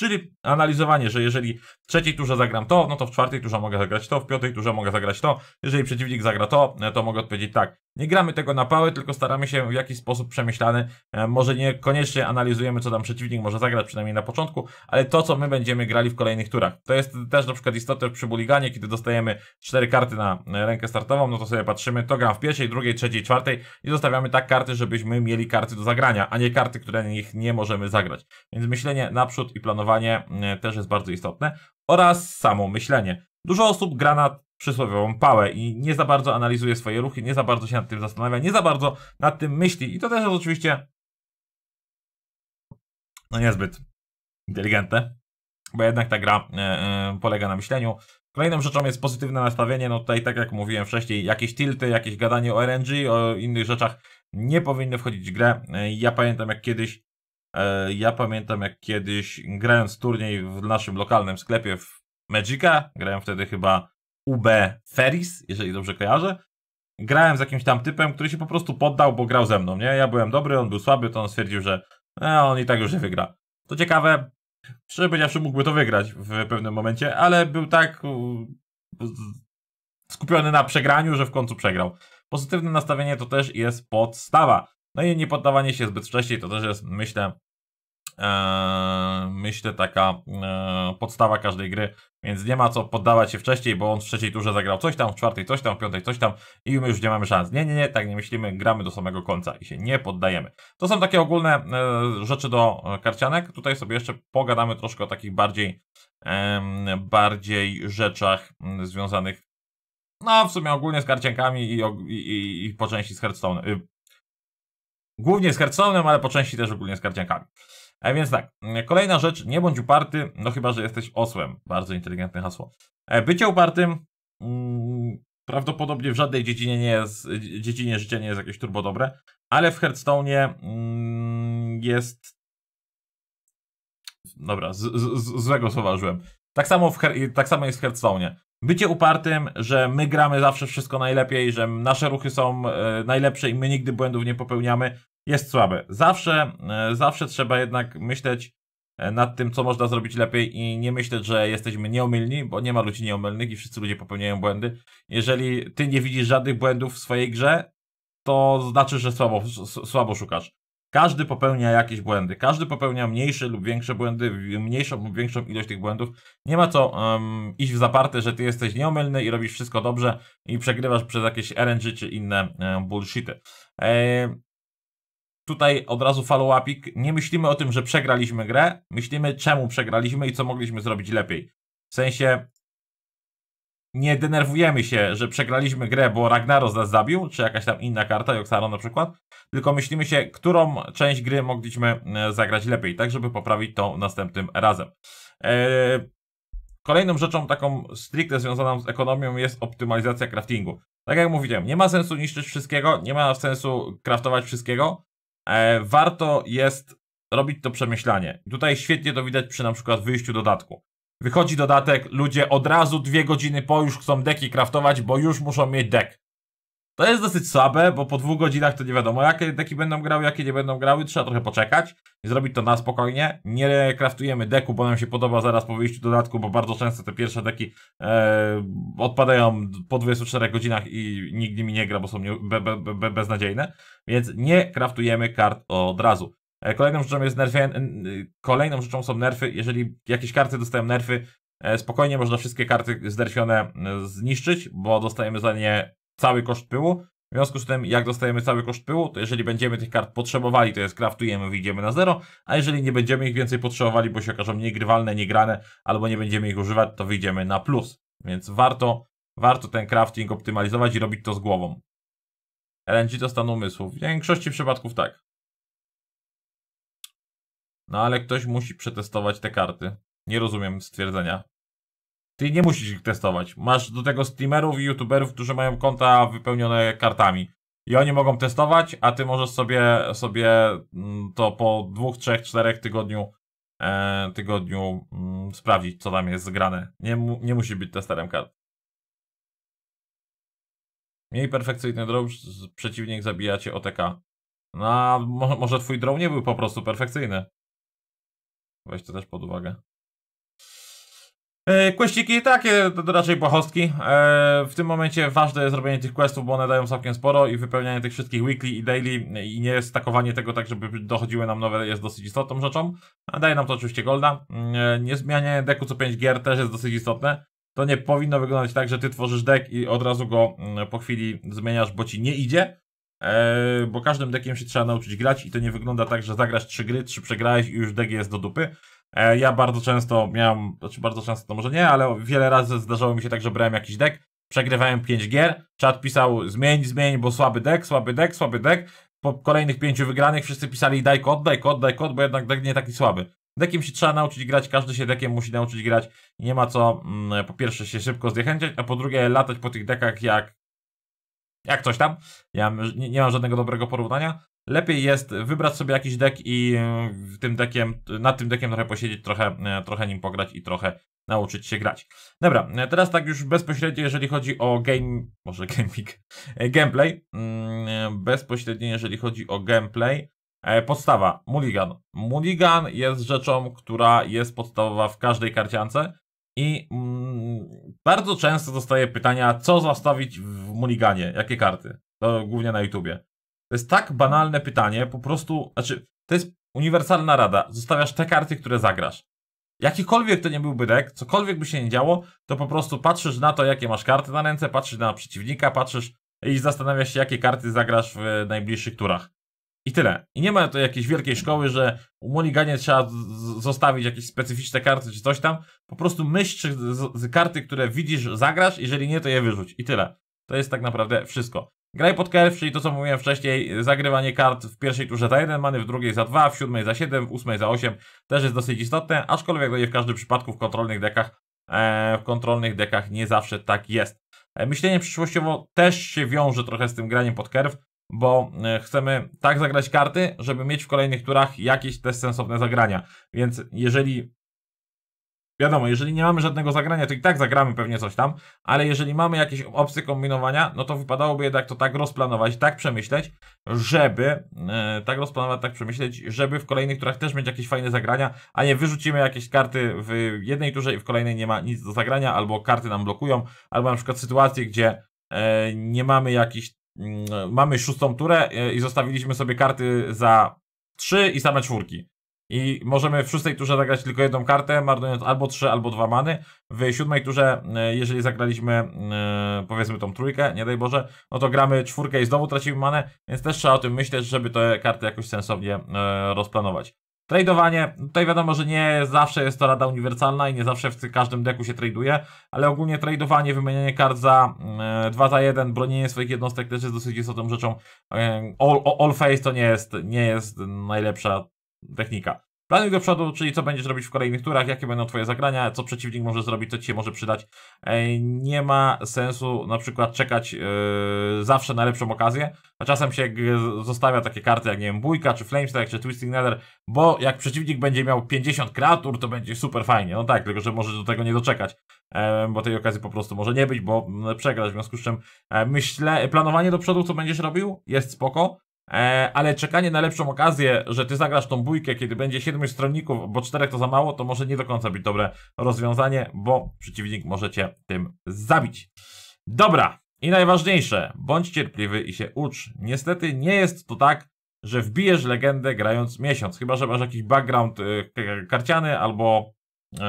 Czyli analizowanie, że jeżeli w trzeciej turze zagram to, no to w czwartej turze mogę zagrać to, w piątej turze mogę zagrać to. Jeżeli przeciwnik zagra to, to mogę odpowiedzieć tak. Nie gramy tego na pałę, tylko staramy się w jakiś sposób przemyślany. E, może niekoniecznie analizujemy, co tam przeciwnik może zagrać, przynajmniej na początku, ale to, co my będziemy grali w kolejnych turach. To jest też na przykład istotne przy buliganie, kiedy dostajemy cztery karty na e, rękę startową, no to sobie patrzymy, to gram w pierwszej, drugiej, trzeciej, czwartej i zostawiamy tak karty, żebyśmy mieli karty do zagrania, a nie karty, które ich nie możemy zagrać. Więc myślenie naprzód i planowanie planowanie e, też jest bardzo istotne oraz samo myślenie. Dużo osób gra na przysłowiową pałę i nie za bardzo analizuje swoje ruchy, nie za bardzo się nad tym zastanawia, nie za bardzo nad tym myśli i to też jest oczywiście no niezbyt inteligentne, bo jednak ta gra e, e, polega na myśleniu. Kolejną rzeczą jest pozytywne nastawienie, no tutaj tak jak mówiłem wcześniej, jakieś tilty, jakieś gadanie o RNG, o innych rzeczach nie powinny wchodzić w grę. ja pamiętam jak kiedyś E, ja pamiętam jak kiedyś grając turniej w naszym lokalnym sklepie w Magica, grałem wtedy chyba UB Ferris, jeżeli dobrze kojarzę. Grałem z jakimś tam typem, który się po prostu poddał, bo grał ze mną, nie? Ja byłem dobry, on był słaby, to on stwierdził, że e, on i tak już nie wygra. To ciekawe, szczerze powiedziawszy mógłby to wygrać w pewnym momencie, ale był tak skupiony na przegraniu, że w końcu przegrał. Pozytywne nastawienie to też jest podstawa. No i nie poddawanie się zbyt wcześniej to też jest, myślę, e, myślę, taka e, podstawa każdej gry, więc nie ma co poddawać się wcześniej, bo on w trzeciej turze zagrał coś tam, w czwartej coś tam, w piątej coś tam i my już nie mamy szans. Nie, nie, nie, tak nie myślimy, gramy do samego końca i się nie poddajemy. To są takie ogólne e, rzeczy do karcianek. Tutaj sobie jeszcze pogadamy troszkę o takich bardziej, bardziej rzeczach związanych no, w sumie ogólnie z karciankami i, i, i, i po części z Hearthstone, y, Głównie z Hearthstone'em, ale po części też ogólnie z karciankami. więc tak, kolejna rzecz, nie bądź uparty, no chyba, że jesteś osłem. Bardzo inteligentne hasło. E, bycie upartym mm, prawdopodobnie w żadnej dziedzinie, nie jest, dziedzinie życia nie jest jakieś turbo dobre, ale w Hearthstone'ie mm, jest... Dobra, z, z, z, złego słowa użyłem. Tak samo, w, tak samo jest w Hearthstone'ie. Bycie upartym, że my gramy zawsze wszystko najlepiej, że nasze ruchy są e, najlepsze i my nigdy błędów nie popełniamy, jest słabe. Zawsze, e, zawsze trzeba jednak myśleć e, nad tym, co można zrobić lepiej i nie myśleć, że jesteśmy nieomylni, bo nie ma ludzi nieomylnych i wszyscy ludzie popełniają błędy. Jeżeli ty nie widzisz żadnych błędów w swojej grze, to znaczy, że słabo, słabo szukasz. Każdy popełnia jakieś błędy. Każdy popełnia mniejsze lub większe błędy, mniejszą lub większą ilość tych błędów. Nie ma co um, iść w zaparte, że ty jesteś nieomylny i robisz wszystko dobrze i przegrywasz przez jakieś RNG czy inne um, bullshity. Eee, tutaj od razu follow-upik. Nie myślimy o tym, że przegraliśmy grę, myślimy czemu przegraliśmy i co mogliśmy zrobić lepiej. W sensie nie denerwujemy się, że przegraliśmy grę, bo Ragnaros nas zabił, czy jakaś tam inna karta, Joksaro na przykład, tylko myślimy się, którą część gry mogliśmy e, zagrać lepiej, tak żeby poprawić to następnym razem. Eee, kolejną rzeczą taką stricte związaną z ekonomią jest optymalizacja craftingu. Tak jak mówiłem, nie ma sensu niszczyć wszystkiego, nie ma sensu craftować wszystkiego, E, warto jest robić to przemyślanie. Tutaj świetnie to widać przy na przykład wyjściu dodatku. Wychodzi dodatek, ludzie od razu dwie godziny po już chcą deki kraftować, bo już muszą mieć dek. To jest dosyć słabe, bo po dwóch godzinach to nie wiadomo, jakie deki będą grały, jakie nie będą grały. Trzeba trochę poczekać i zrobić to na spokojnie. Nie kraftujemy deku, bo nam się podoba zaraz po wyjściu dodatku, bo bardzo często te pierwsze deki e, odpadają po 24 godzinach i nikt nimi nie gra, bo są nie, be, be, be, beznadziejne. Więc nie kraftujemy kart od razu. E, kolejną rzeczą jest nerfy, kolejną rzeczą są nerfy. Jeżeli jakieś karty dostają nerfy, e, Spokojnie można wszystkie karty zderfione e, zniszczyć, bo dostajemy za nie cały koszt pyłu. W związku z tym, jak dostajemy cały koszt pyłu, to jeżeli będziemy tych kart potrzebowali, to je skraftujemy, wyjdziemy na zero, a jeżeli nie będziemy ich więcej potrzebowali, bo się okażą niegrywalne, niegrane, albo nie będziemy ich używać, to wyjdziemy na plus. Więc warto, warto ten crafting optymalizować i robić to z głową. LNG to stan umysłu. W większości przypadków tak. No ale ktoś musi przetestować te karty. Nie rozumiem stwierdzenia. Ty nie musisz ich testować. Masz do tego streamerów i youtuberów, którzy mają konta wypełnione kartami. I oni mogą testować, a ty możesz sobie, sobie mm, to po dwóch, trzech, czterech tygodniu, e, tygodniu m, mm, sprawdzić, co tam jest zgrane. Nie, nie musi być testerem kart. Miej perfekcyjny drone, przeciwnik zabija cię OTK. No, może, może twój drone nie był po prostu perfekcyjny. Weź to też pod uwagę. E, Questyki takie, to, raczej błahostki. E, w tym momencie ważne jest robienie tych questów, bo one dają całkiem sporo i wypełnianie tych wszystkich weekly i daily i nie stakowanie tego tak, żeby dochodziły nam nowe jest dosyć istotną rzeczą. Daje nam to oczywiście golda. Mm, e, nie zmianie deku co 5 gier też jest dosyć istotne. To nie powinno wyglądać tak, że ty tworzysz dek i od razu go mm, po chwili zmieniasz, bo ci nie idzie. bo każdym dekiem się trzeba nauczyć grać i to nie wygląda tak, że zagrasz trzy gry, trzy przegrałeś i już dek jest do dupy. E, ja bardzo często miałem, znaczy bardzo często, to może nie, ale wiele razy zdarzało mi się tak, że brałem jakiś deck, przegrywałem 5 gier, czat pisał zmień, zmień, bo słaby deck, słaby deck, słaby deck. Po kolejnych pięciu wygranych wszyscy pisali daj kod, daj kod, daj kod, bo jednak deck nie taki słaby. Dekiem się trzeba nauczyć grać, każdy się dekiem musi nauczyć grać. Nie ma co mm, po pierwsze się szybko zniechęcać, a po drugie latać po tych dekach jak jak coś tam. Ja nie, nie mam żadnego dobrego porównania, Lepiej jest wybrać sobie jakiś deck i e, tym deckiem, nad tym deckiem trochę posiedzieć, trochę, e, trochę nim pograć i trochę nauczyć się grać. Dobra, e, teraz tak już bezpośrednio, jeżeli chodzi o game, może gaming, gameplay, mm, bezpośrednio jeżeli chodzi o gameplay, podstawa, mulligan. Mulligan jest rzeczą, która jest podstawowa w każdej karciance i mm, bardzo często dostaję pytania, co zostawić w mulliganie, jakie karty, to głównie na YouTubie. To jest tak banalne pytanie, po prostu, znaczy, to jest uniwersalna rada. Zostawiasz te karty, które zagrasz. Jakikolwiek to nie byłby deck, cokolwiek by się nie działo, to po prostu patrzysz na to, jakie masz karty na ręce, patrzysz na przeciwnika, patrzysz i zastanawiasz się, jakie karty zagrasz w najbliższych turach. I tyle. I nie ma to jakiejś wielkiej szkoły, że u Moniganie trzeba zostawić jakieś specyficzne karty czy coś tam. Po prostu myśl, z karty, które widzisz, zagrasz, jeżeli nie, to je wyrzuć. I tyle. To jest tak naprawdę wszystko. Graj pod kerf, czyli to co mówiłem wcześniej, zagrywanie kart w pierwszej turze za 1 many, w drugiej za 2, w siódmej za 7, w ósmej za 8 też jest dosyć istotne, aczkolwiek no w każdym przypadku w kontrolnych dekach, e, w kontrolnych dekach nie zawsze tak jest. E, myślenie przyszłościowo też się wiąże trochę z tym graniem pod kerf, bo e, chcemy tak zagrać karty, żeby mieć w kolejnych turach jakieś te sensowne zagrania. Więc jeżeli Wiadomo, jeżeli nie mamy żadnego zagrania, to i tak zagramy pewnie coś tam, ale jeżeli mamy jakieś opcje kombinowania, no to wypadałoby jednak to tak rozplanować, tak przemyśleć, żeby e, tak rozplanować, tak przemyśleć, żeby w kolejnych turach też mieć jakieś fajne zagrania, a nie wyrzucimy jakieś karty w jednej turze i w kolejnej nie ma nic do zagrania, albo karty nam blokują, albo na przykład sytuacje, gdzie e, nie mamy jakichś, mm, no, mamy szóstą turę e, i zostawiliśmy sobie karty za trzy i same czwórki i możemy w szóstej turze zagrać tylko jedną kartę, marnując albo trzy, albo dwa many. W siódmej turze, e, jeżeli zagraliśmy e, powiedzmy tą trójkę, nie daj Boże, no to gramy czwórkę i znowu tracimy manę, więc też trzeba o tym myśleć, żeby te karty jakoś sensownie e, rozplanować. Tradowanie, tutaj wiadomo, że nie zawsze jest to rada uniwersalna i nie zawsze w każdym deku się traduje, ale ogólnie tradowanie, wymienianie kart za dwa za 1, bronienie swoich jednostek też jest dosyć istotną rzeczą. all, all, all face to nie jest, nie jest najlepsza technika. Planuj do przodu, czyli co będziesz robić w kolejnych turach, jakie będą twoje zagrania, co przeciwnik może zrobić, co ci się może przydać. E, nie ma sensu na przykład czekać yy, zawsze na lepszą okazję, a czasem się zostawia takie karty jak, nie wiem, Bójka, czy Flamestrike, czy Twisting Nether, bo jak przeciwnik będzie miał 50 kreatur, to będzie super fajnie. No tak, tylko że możesz do tego nie doczekać, yy, bo tej okazji po prostu może nie być, bo przegrać, w związku z czym yy, myślę, planowanie do przodu, co będziesz robił, jest spoko, E, ale czekanie na lepszą okazję, że ty zagrasz tą bójkę, kiedy będzie siedmiu stronników, bo czterech to za mało, to może nie do końca być dobre rozwiązanie, bo przeciwnik może cię tym zabić. Dobra, i najważniejsze, bądź cierpliwy i się ucz. Niestety nie jest to tak, że wbijesz legendę grając miesiąc, chyba że masz jakiś background y, karciany albo E,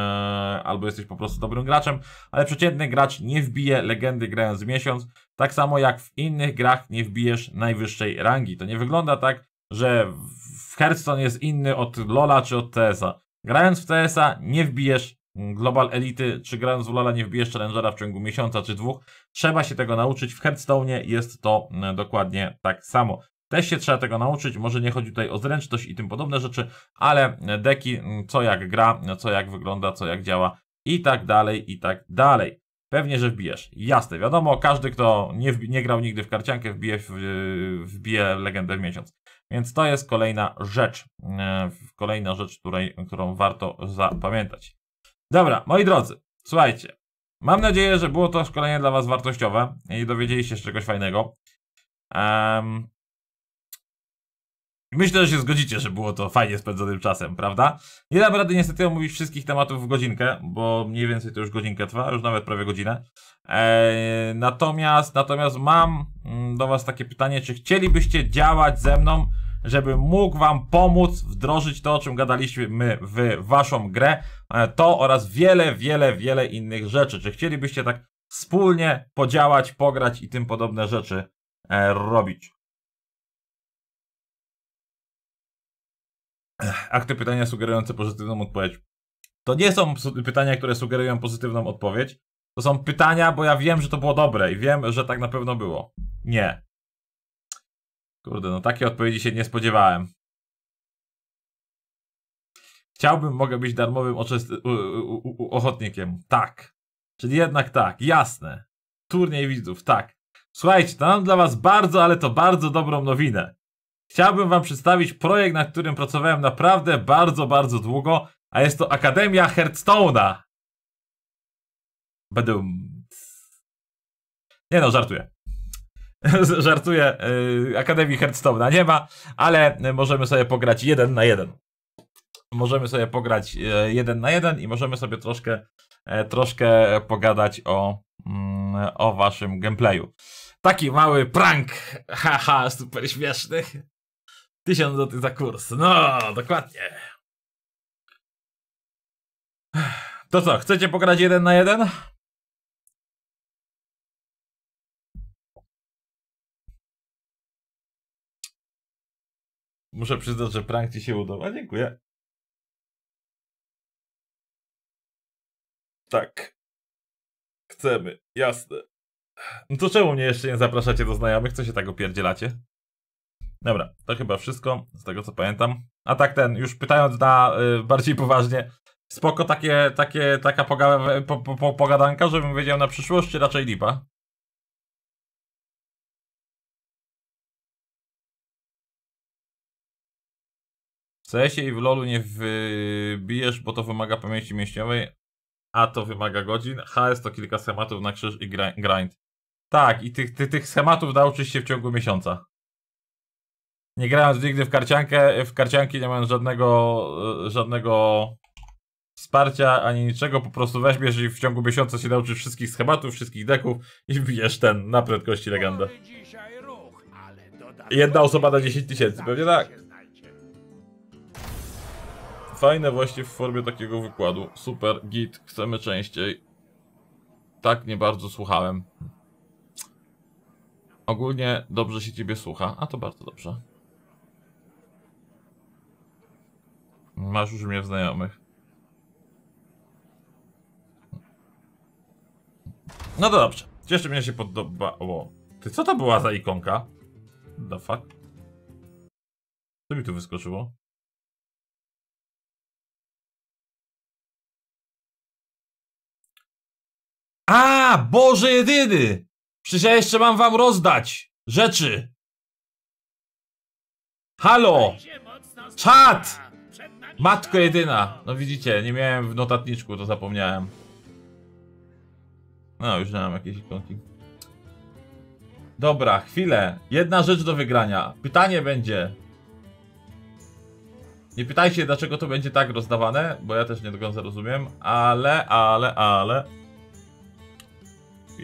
albo jesteś po prostu dobrym graczem, ale przeciętny gracz nie wbije legendy grając miesiąc, tak samo jak w innych grach nie wbijesz najwyższej rangi. To nie wygląda tak, że w Hearthstone jest inny od Lola czy od TSA. Grając w TSA nie wbijesz Global Elity, czy grając w Lola nie wbijesz Challengera w ciągu miesiąca czy dwóch. Trzeba się tego nauczyć. W Hearthstone jest to mm, dokładnie tak samo. Też się trzeba tego nauczyć, może nie chodzi tutaj o zręczność i tym podobne rzeczy, ale deki, co jak gra, co jak wygląda, co jak działa i tak dalej, i tak dalej. Pewnie, że wbijesz. Jasne, wiadomo, każdy, kto nie, nie grał nigdy w karciankę, wbije, w, wbije legendę w miesiąc. Więc to jest kolejna rzecz, kolejna rzecz, której, którą warto zapamiętać. Dobra, moi drodzy, słuchajcie. Mam nadzieję, że było to szkolenie dla Was wartościowe i dowiedzieliście się czegoś fajnego. Um, Myślę, że się zgodzicie, że było to fajnie spędzonym czasem, prawda? Nie dam rady niestety omówić wszystkich tematów w godzinkę, bo mniej więcej to już godzinkę trwa, już nawet prawie godzinę. Eee, natomiast, natomiast mam mm, do was takie pytanie, czy chcielibyście działać ze mną, żeby mógł wam pomóc wdrożyć to, o czym gadaliśmy w waszą grę, e, to oraz wiele, wiele, wiele innych rzeczy. Czy chcielibyście tak wspólnie podziałać, pograć i tym podobne rzeczy e, robić? Akty pytania sugerujące pozytywną odpowiedź. To nie są pytania, które sugerują pozytywną odpowiedź. To są pytania, bo ja wiem, że to było dobre i wiem, że tak na pewno było. Nie. Kurde, no takiej odpowiedzi się nie spodziewałem. Chciałbym, mogę być darmowym ochotnikiem. Tak. Czyli jednak tak, jasne. Turniej widzów, tak. Słuchajcie, to mam dla was bardzo, ale to bardzo dobrą nowinę. Chciałbym Wam przedstawić projekt, nad którym pracowałem naprawdę bardzo, bardzo długo, a jest to Akademia Hearthstone'a. Będę, Nie no, żartuję. [laughs] żartuję, y, Akademii Hearthstone'a nie ma, ale możemy sobie pograć jeden na jeden. Możemy sobie pograć y, jeden na jeden i możemy sobie troszkę, e, troszkę pogadać o, mm, o waszym gameplayu. Taki mały prank, [laughs] haha, super śmieszny. Tysiąc złotych za kurs. No, dokładnie. To co, chcecie pograć jeden na jeden? Muszę przyznać, że prank ci się udał. A dziękuję. Tak. Chcemy, jasne. No to czemu mnie jeszcze nie zapraszacie do znajomych? Co się tak opierdzielacie? Dobra, to chyba wszystko z tego co pamiętam. A tak ten, już pytając na y, bardziej poważnie, spoko takie, takie, taka poga po, po, po, pogadanka, żebym wiedział na przyszłość, czy raczej lipa? W cs i w LoLu nie wybijesz, bo to wymaga pamięci mięśniowej, a to wymaga godzin. HS to kilka schematów na krzyż i grind. Tak, i tych, ty, tych schematów nauczysz się w ciągu miesiąca nie grając nigdy w karciankę, w karcianki nie mając żadnego, e, żadnego wsparcia ani niczego, po prostu weźmiesz i w ciągu miesiąca się nauczysz wszystkich schematów, wszystkich deków i wbijesz ten na prędkości legenda. Jedna osoba na 10 tysięcy, pewnie tak. Fajne właśnie w formie takiego wykładu. Super, git, chcemy częściej. Tak nie bardzo słuchałem. Ogólnie dobrze się ciebie słucha, a to bardzo dobrze. Masz już mnie w znajomych. No to dobrze. Jeszcze mnie się podobało. Ty, co to była za ikonka? The fuck? Co mi tu wyskoczyło? A, Boże jedyny! Przecież ja jeszcze mam wam rozdać rzeczy. Halo! chat. Matko jedyna! No widzicie, nie miałem w notatniczku, to zapomniałem. No, już miałem jakieś ikonki. Dobra, chwilę. Jedna rzecz do wygrania. Pytanie będzie. Nie pytajcie, dlaczego to będzie tak rozdawane, bo ja też nie do końca rozumiem, ale, ale, ale...